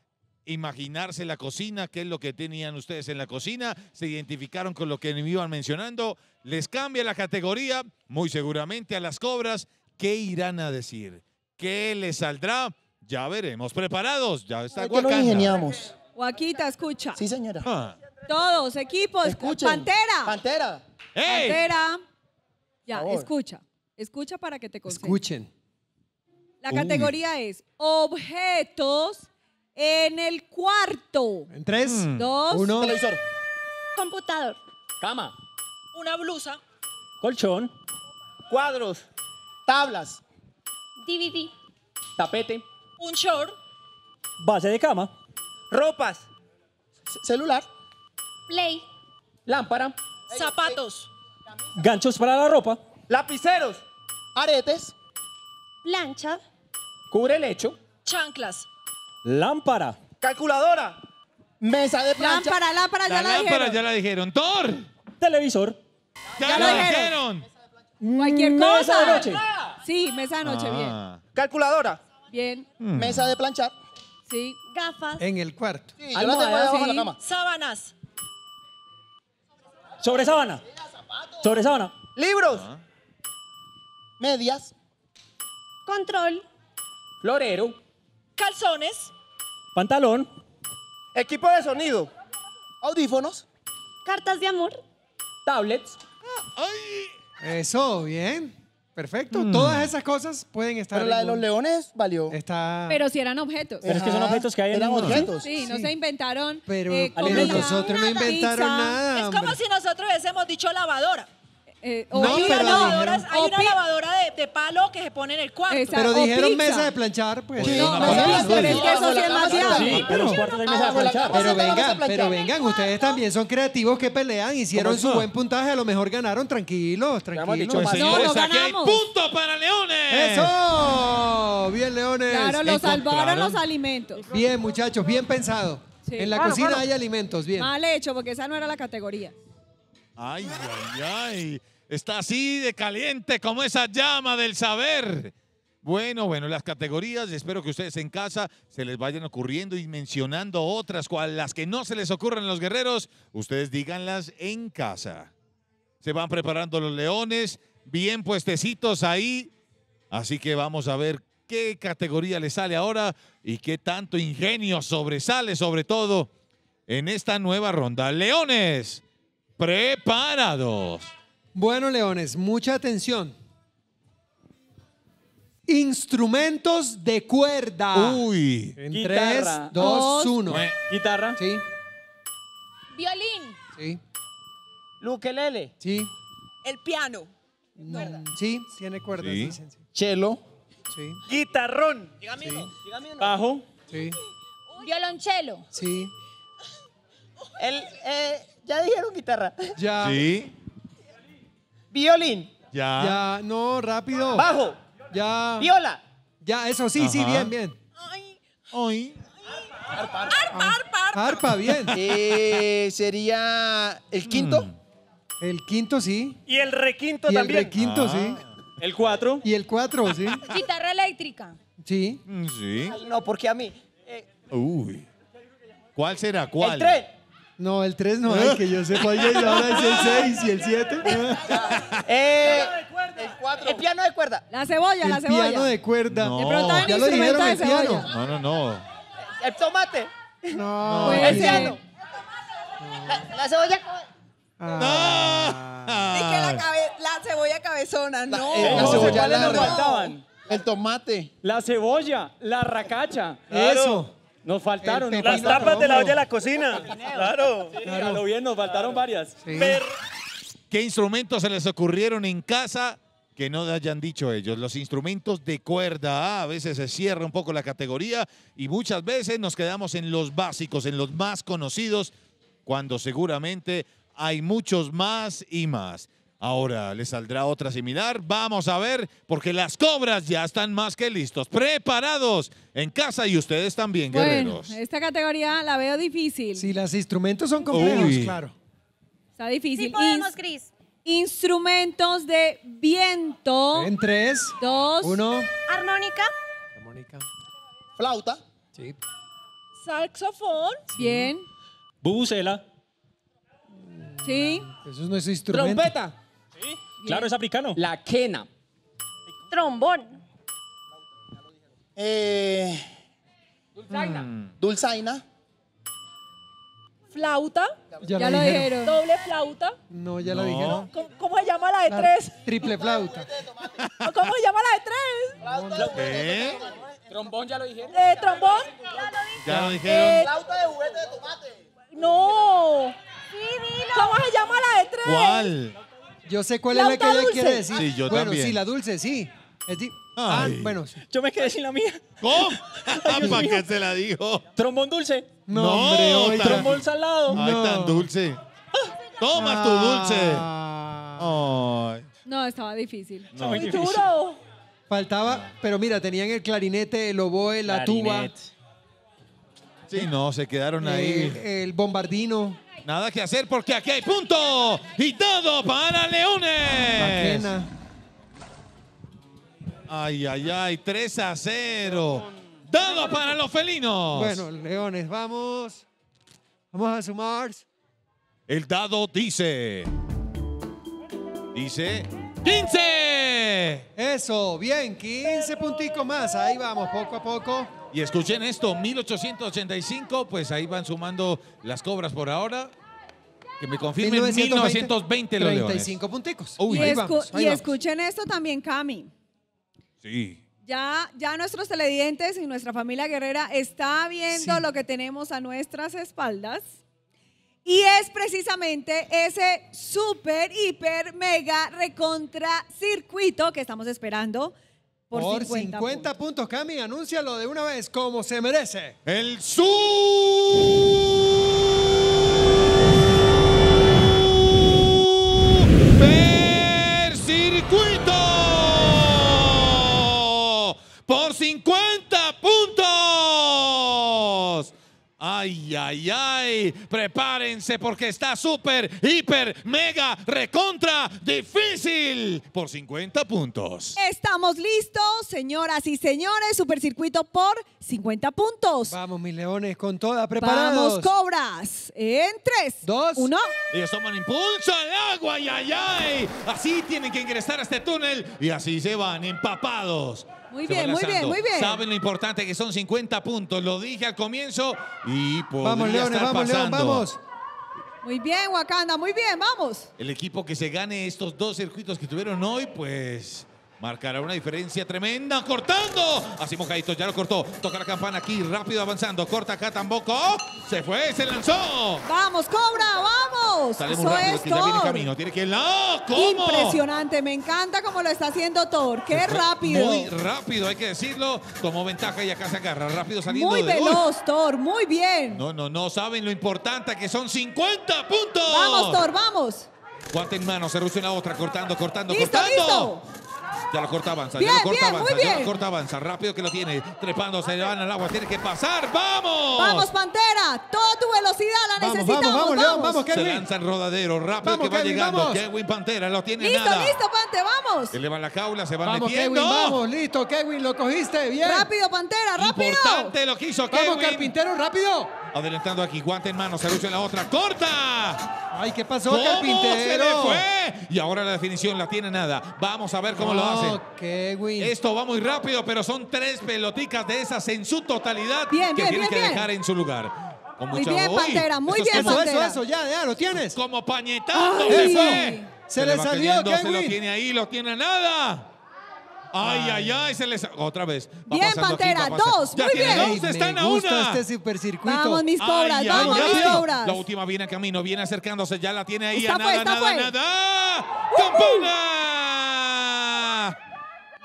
imaginarse la cocina, qué es lo que tenían ustedes en la cocina, se identificaron con lo que me iban mencionando, les cambia la categoría, muy seguramente a las cobras, ¿qué irán a decir? ¿Qué les saldrá? Ya veremos. ¿Preparados? Ya está ¿Qué lo ingeniamos. Guaquita, escucha. Sí, señora. Ah. Todos, Equipo, Escuchen. Pantera. Pantera. Pantera. Ya, escucha. Escucha para que te concentres. Escuchen. La categoría es objetos en el cuarto. En tres, mm. dos, uno. Televisor. Computador. Cama. Una blusa. Colchón. Cuadros. Tablas. DVD. Tapete. Un short. Base de cama. Ropas. celular. Play. Lámpara. Zapatos. Ganchos para la ropa. Lapiceros. Aretes. Plancha. Cubre lecho. Chanclas. Lámpara. Calculadora. Mesa de plancha. Lámpara, lámpara, ya la, la lámpara dijeron. ya la dijeron. Televisor. Ya, la dijeron. Cualquier cosa. Mesa de noche. Sí, mesa de noche, bien. Ah. Calculadora. Bien. Mesa de planchar. Sí. Gafas. En el cuarto. Sí, la cama. Sábanas. Sobre sábana. Sobre Libros. Medias. Control. Florero. Calzones. Pantalón. Equipo de sonido. Audífonos. Cartas de amor. Tablets. Eso, bien. Perfecto, hmm. todas esas cosas pueden estar. Pero la de los leones valió. Está. Pero si eran objetos. Pero es que son objetos que hay en Eran objetos. Sí, no se inventaron. Pero, eh, nosotros no inventaron nada. Es como si nosotros hubiésemos dicho lavadora. Eh, hay, una lavadora, de, de palo que se pone en el cuarto. Pero dijeron mesa de planchar, pues. No, pero sí pero vengan, ustedes también son creativos que pelean, hicieron su buen puntaje, a lo mejor ganaron, tranquilos, tranquilos. Pues punto para Leones. ¡Eso! Bien, leones. Claro, lo salvaron los alimentos. Bien, muchachos, bien pensado. En la cocina hay alimentos, bien. Mal hecho, porque esa no era la categoría. Ay, ay, ay. Está así de caliente como esa llama del saber. Bueno, bueno, las categorías, espero que ustedes en casa se les vayan ocurriendo y mencionando otras, cual las que no se les ocurren los guerreros, ustedes díganlas en casa. Se van preparando los leones, bien puestecitos ahí, así que vamos a ver qué categoría les sale ahora y qué tanto ingenio sobresale, sobre todo en esta nueva ronda. Leones, preparados. Bueno, leones, mucha atención. Instrumentos de cuerda. Uy. En 3, 2, 1. Guitarra. Sí, Violín, sí, lele? sí, el piano. no, mm, sí, tiene cuerdas, Sí. dicen, sí, Chelo. sí, Guitarrón. Bajo. sí, violonchelo, sí, El, eh, ya dijeron guitarra. Ya. Sí. Violín. Ya. Ya, no, rápido. Bajo. Ya. Viola. Ya, eso sí, sí, bien, bien. Ay. Ay. Arpa, arpa, arpa. Arpa, bien. Eh, sería el quinto. Mm. El quinto, sí. Y el requinto y también. El requinto, sí. Ah. El cuatro. Y el cuatro, sí. Guitarra eléctrica. Sí. Mm, sí. no, porque a mí. Eh, Uy. ¿Cuál será? ¿Cuál? El tres. No, el 3 no es, ah. que yo sepa. Y ahora es el 6 y el 7. Eh, ah. el cuerda. El piano de cuerda. La cebolla, la cebolla. el piano de cuerda. No. De pronto lo el piano. No, no, no. El tomate. No. el piano. Pues, pues, la, cebolla. Ah. la, la cebolla cabezona, no. Eh, la cebolla ¿cuáles nos faltaban? El tomate. La cebolla, la racacha. Eso. Nos faltaron. las tapas de la olla de la cocina. Claro. lo bien, nos faltaron varias. ¿Qué instrumentos se les ocurrieron en casa que no hayan dicho ellos. Los instrumentos de cuerda, ah, a veces se cierra un poco la categoría y muchas veces nos quedamos en los básicos, en los más conocidos, cuando seguramente hay muchos más y más. Ahora, ¿le saldrá otra similar? Vamos a ver, porque las cobras ya están más que listos, preparados en casa y ustedes también, bueno, guerreros. Esta categoría la veo difícil. Si los instrumentos son complejos, claro. Está difícil. Sí podemos, Cris. Instrumentos de viento. En tres, dos, uno. Armónica. Armónica. Flauta. Sí. Saxofón. Bien. Bubucela. Sí. Eso no es instrumento. Trompeta. Claro, es africano. La quena. Trombón. Eh, Dulzaina. Mm, dulzaina. Flauta. Ya, lo, dijeron. Doble flauta. No, ya lo dijeron. ¿Cómo, se llama la de tres? Triple flauta. ¿Cómo se llama la de tres? ¿Qué? ¿Eh? Trombón, ya lo dijeron. Eh, trombón. Ya lo eh, dijeron. Flauta de juguete de tomate. No. Sí, ¿Cómo se llama la de tres? ¿Cuál? Yo sé cuál es la que ella quiere decir. Sí, yo bueno, sí, la dulce, sí. Ah, bueno. Yo me quedé sin la mía. ¿Cómo? Ah, ¿Para qué se la dijo? Trombón dulce. No, No, hombre, Trombón salado. Ay, No. tan dulce. Toma tu dulce. Ah. No, estaba difícil. muy duro. Faltaba, pero mira, tenían el clarinete, el oboe, la tuba, Sí, no, se quedaron ahí. Eh, el bombardino. Nada que hacer porque aquí hay punto y dado para Leones. Ay, ay, ay, 3 a 0. Dado para los felinos. Bueno, Leones, vamos. Vamos a sumar. El dado dice. Dice 15. Eso, bien, 15 punticos más. Ahí vamos, poco a poco. Y escuchen esto, 1885, pues ahí van sumando las cobras por ahora. Que me confirmen 1920, 1920 los 35 y, escuchen esto también, Cami. Sí. Ya, ya nuestros televidentes y nuestra familia guerrera está viendo lo que tenemos a nuestras espaldas. Y es precisamente ese super, hiper, mega, recontra circuito que estamos esperando. Por, por 50, puntos. Cami, anúncialo de una vez como se merece. El Sur. Ay, ay, ay, prepárense porque está súper, hiper, mega, recontra, difícil por 50 puntos. Estamos listos, señoras y señores, supercircuito por 50 puntos. Vamos, mis leones, con toda, preparados. Vamos, cobras, en 3, 2, 1. Ellos toman impulso al agua, ay, ay, ay. Así tienen que ingresar a este túnel y así se van empapados. Muy bien, muy bien, muy bien. Saben lo importante que son 50 puntos. Lo dije al comienzo y podría Vamos, Leones, vamos, León, vamos. Muy bien, Wakanda, muy bien, vamos. El equipo que se gane estos dos circuitos que tuvieron hoy, pues Marcará una diferencia tremenda. ¡Cortando! Así mojadito, ya lo cortó. Toca la campana aquí, rápido avanzando. Corta acá tampoco. Se fue, se lanzó. ¡Vamos, cobra! ¡Vamos! Eso es que camino. Tiene que ¡No! ¿Cómo? Impresionante. Me encanta cómo lo está haciendo Thor. ¡Qué rápido! Muy rápido, hay que decirlo. Tomó ventaja y acá se agarra. Rápido saliendo. Muy veloz, Thor. Muy bien. No, no, no. Saben lo importante que son 50 puntos. ¡Vamos, Thor! ¡Vamos! Guante en mano, se reduce una otra, cortando, cortando, cortando. Listo. Ya lo corta avanza, ya lo corta avanza, ya lo corta avanza. Rápido que lo tiene. Trepando, se le van al agua, tiene que pasar. ¡Vamos! Vamos, Pantera. Toda tu velocidad la necesitamos. Vamos, vamos, vamos, Kevin. Se lanza en rodadero, rápido que va Kevin, llegando. Kevin Pantera lo tiene listo, nada. Listo, listo, Pante, vamos. Eleva la jaula, se va metiendo. Kevin, vamos, listo, Kevin, lo cogiste, bien. Rápido, Pantera, rápido. Importante lo quiso, Kevin. Vamos, carpintero, rápido. Adelantando aquí, guante en mano, se en la otra. ¡Corta! Ay, ¿qué pasó, ¿Cómo carpintero? Se le fue? Y ahora la definición la tiene nada. Vamos a ver cómo lo hace. Esto va muy rápido, pero son tres peloticas de esas en su totalidad que tiene que dejar en su lugar. Con muy bien, Pantera, muy bien, Pantera. Eso, eso, ya, ya, lo tienes. Como pañetando se Se, le, salió, Kevin. Se lo tiene ahí, lo tiene nada. Ay, ay, ay, se les. Otra vez. bien, Pantera, dos. muy bien. Dos están a este supercircuito. Vamos, mis cobras, vamos, mis cobras. La última viene a camino, viene acercándose, ya la tiene ahí. Está a nada, nada, nada. Uh-huh.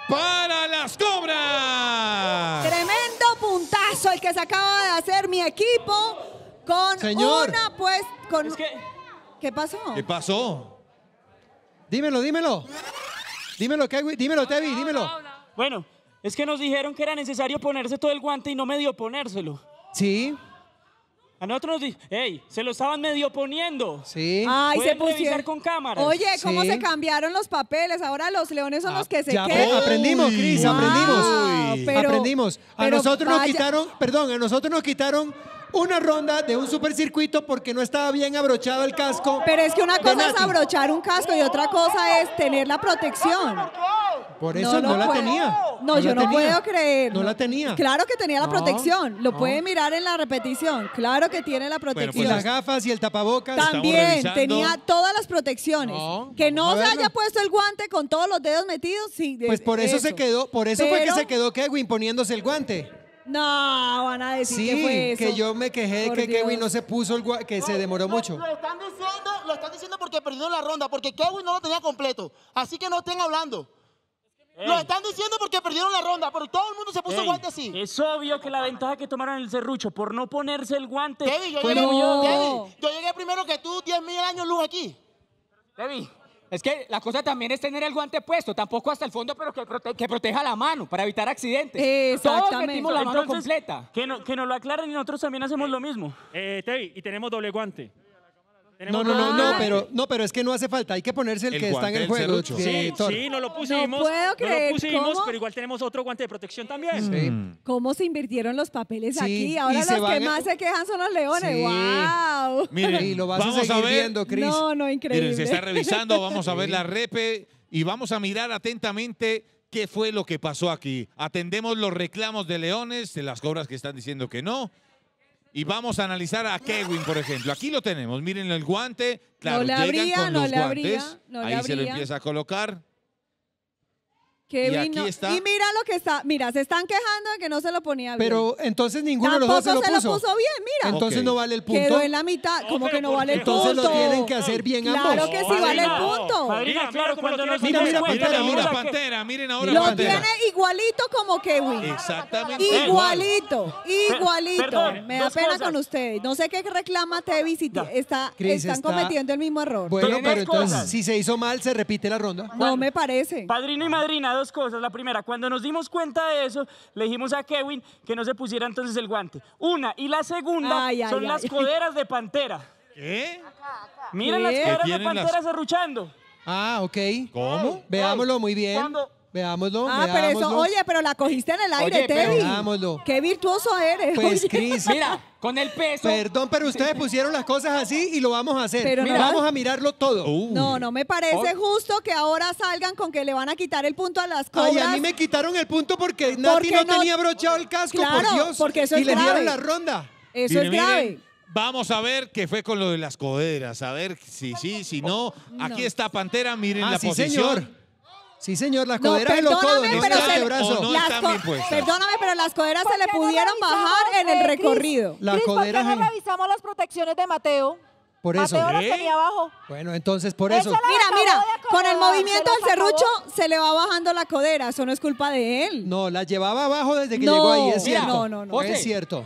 ¡Para las cobras! Tremendo puntazo el que se acaba de hacer mi equipo con Señor. una pues. Con... ¿Qué pasó? ¿Qué pasó? Dímelo, dímelo. Dímelo, Kevin, Dímelo, Tevi, dímelo. Bueno, es que nos dijeron que era necesario ponerse todo el guante y no medio ponérselo. Sí, A nosotros nos dijeron, hey, se lo estaban medio poniendo. sí. Ay, se pusieron. con cámara. Oye, ¿cómo se cambiaron los papeles? Ahora los leones son los que se Ya aprendimos, Cris, aprendimos. aprendimos. A nosotros nos quitaron, perdón, a nosotros nos quitaron una ronda de un supercircuito porque no estaba bien abrochado el casco. Pero es que una cosa es abrochar un casco y otra cosa es tener la protección. Por eso no, la tenía. No, yo no puedo creer. No la tenía. Claro que tenía la protección. Lo puede mirar en la repetición. Claro que tiene la pues protección. Y las gafas y el tapabocas. También tenía todas las protecciones. que no se haya puesto el guante con todos los dedos metidos. pues por eso, se quedó, por eso fue que se quedó Kevin poniéndose el guante. No, van a decir que fue que yo me quejé de que Kevin no se puso el guante, que se demoró mucho. Lo están diciendo, lo están diciendo porque perdieron la ronda, porque Kevin no lo tenía completo. Así que no estén hablando. Lo están diciendo porque perdieron la ronda, pero todo el mundo se puso el guante así. Es obvio que la ventaja que tomaron el serrucho por no ponerse el guante. Kevin, yo, llegué, yo llegué primero que tú, 10 mil años luz aquí. Debbie. Es que la cosa también es tener el guante puesto, tampoco hasta el fondo, pero que, que proteja la mano para evitar accidentes. Exactamente. Todos metimos la mano completa. Que, no, nos lo aclaren y nosotros también hacemos lo mismo. Eh, Tevi, y tenemos doble guante. No, no, no, pero, no, pero es que no hace falta. Hay que ponerse el, que está en el juego. Sí, sí, no lo pusimos. No lo pusimos, pero igual tenemos otro guante de protección también. Sí. Mm. ¿Cómo se invirtieron los papeles aquí? Ahora los que más se quejan son los leones. Sí. Y lo vas vamos a ver. viendo, Cris. No, no, increíble. se está revisando, vamos a ver la repe y vamos a mirar atentamente qué fue lo que pasó aquí. Atendemos los reclamos de Leones, de las cobras que están diciendo que no y vamos a analizar a Kevin, por ejemplo. Aquí lo tenemos, miren el guante, claro, con los guantes, ahí se lo empieza a colocar. Qué y vino. Y mira lo que está. Mira, se están quejando de que no se lo ponía bien. Pero entonces ninguno de los dos se lo puso. bien, mira. Entonces no vale el punto. Quedó en la mitad. como que no vale el punto? Entonces lo tienen que hacer bien Claro que sí vale el punto. Madrina, claro, cuando lo no tiene se Mira, mira, Pantera, mira ahora, Pantera, miren ahora Lo Pantera. tiene igualito como Kevin. Exactamente. Igualito, igualito. Me da pena con ustedes. No sé qué reclama Tevi si te- está, están cometiendo el mismo error. Bueno, Pero entonces, si se hizo mal, se repite la ronda. no me parece. Padrino y madrina, dos cosas. La primera, cuando nos dimos cuenta de eso, le dijimos a Kevin que no se pusiera entonces el guante. Una. Y la segunda son las coderas de Pantera. ¿Qué? Miren las coderas de Pantera las... Ah, ok. ¿Cómo? Veámoslo muy bien. Veámoslo. Ah, pero eso, oye, pero la cogiste en el aire, Teddy. Veámoslo. Qué virtuoso eres. Pues, Cris. Mira, con el peso. Perdón, pero ustedes pusieron las cosas así y lo vamos a hacer. vamos a mirarlo todo. No, no me parece justo que ahora salgan con que le van a quitar el punto a las cosas. Ay, a mí me quitaron el punto porque Nati no, tenía brochado el casco, por Dios. Porque y le dieron la ronda. Eso es grave. Vamos a ver qué fue con lo de las coderas, a ver si sí, si no. Aquí está Pantera, miren ah, la sí, posición. Sí, señor, las coderas pero se, Perdóname, pero las coderas se le pudieron bajar en el eh, recorrido. Nosotros las revisamos las protecciones de Mateo? Por eso. Mateo las ¿Eh? abajo. Bueno, entonces por eso. Mira, mira, con el movimiento del serrucho se le va bajando la codera, eso no es culpa de él. No, la llevaba abajo desde que llegó ahí, es cierto. No, no, no. Es cierto.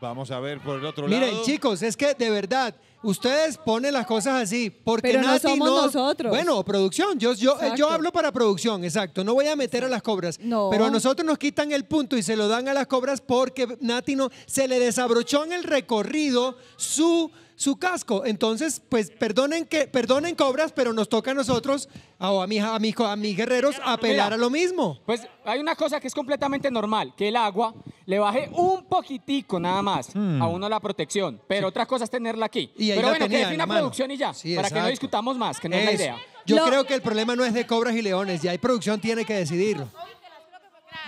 Vamos a ver por el otro lado. Miren, chicos, es que de verdad, Ustedes ponen las cosas así, porque Nati no somos nosotros. Bueno, producción, yo, yo, eh, yo hablo para producción, exacto, no voy a meter a las cobras. No. Pero a nosotros nos quitan el punto y se lo dan a las cobras porque Nati no, se le desabrochó en el recorrido su su casco. Entonces, pues perdonen que perdonen cobras, pero nos toca a nosotros o a, mi, a, mi, a mis guerreros apelar a lo mismo. Pues hay una cosa que es completamente normal, que el agua le baje un poquitico nada más hmm. a uno la protección, pero otra cosa es tenerla aquí. pero bueno, tenía, que producción y ya, para que no discutamos más, que no es, la idea. Yo creo que el problema no es de cobras y leones, ya hay producción tiene que decidirlo.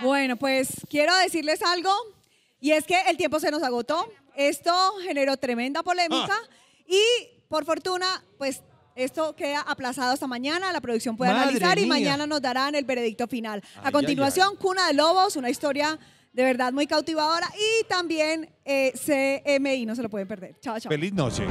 Bueno, pues quiero decirles algo y es que el tiempo se nos agotó. Esto generó tremenda polémica ah. y por fortuna, pues esto queda aplazado hasta mañana, la producción puede realizar analizar y mañana nos darán el veredicto final. a continuación, Cuna de Lobos, una historia de verdad muy cautivadora y también eh, CMI, no se lo pueden perder. Chao, chao. Feliz noche.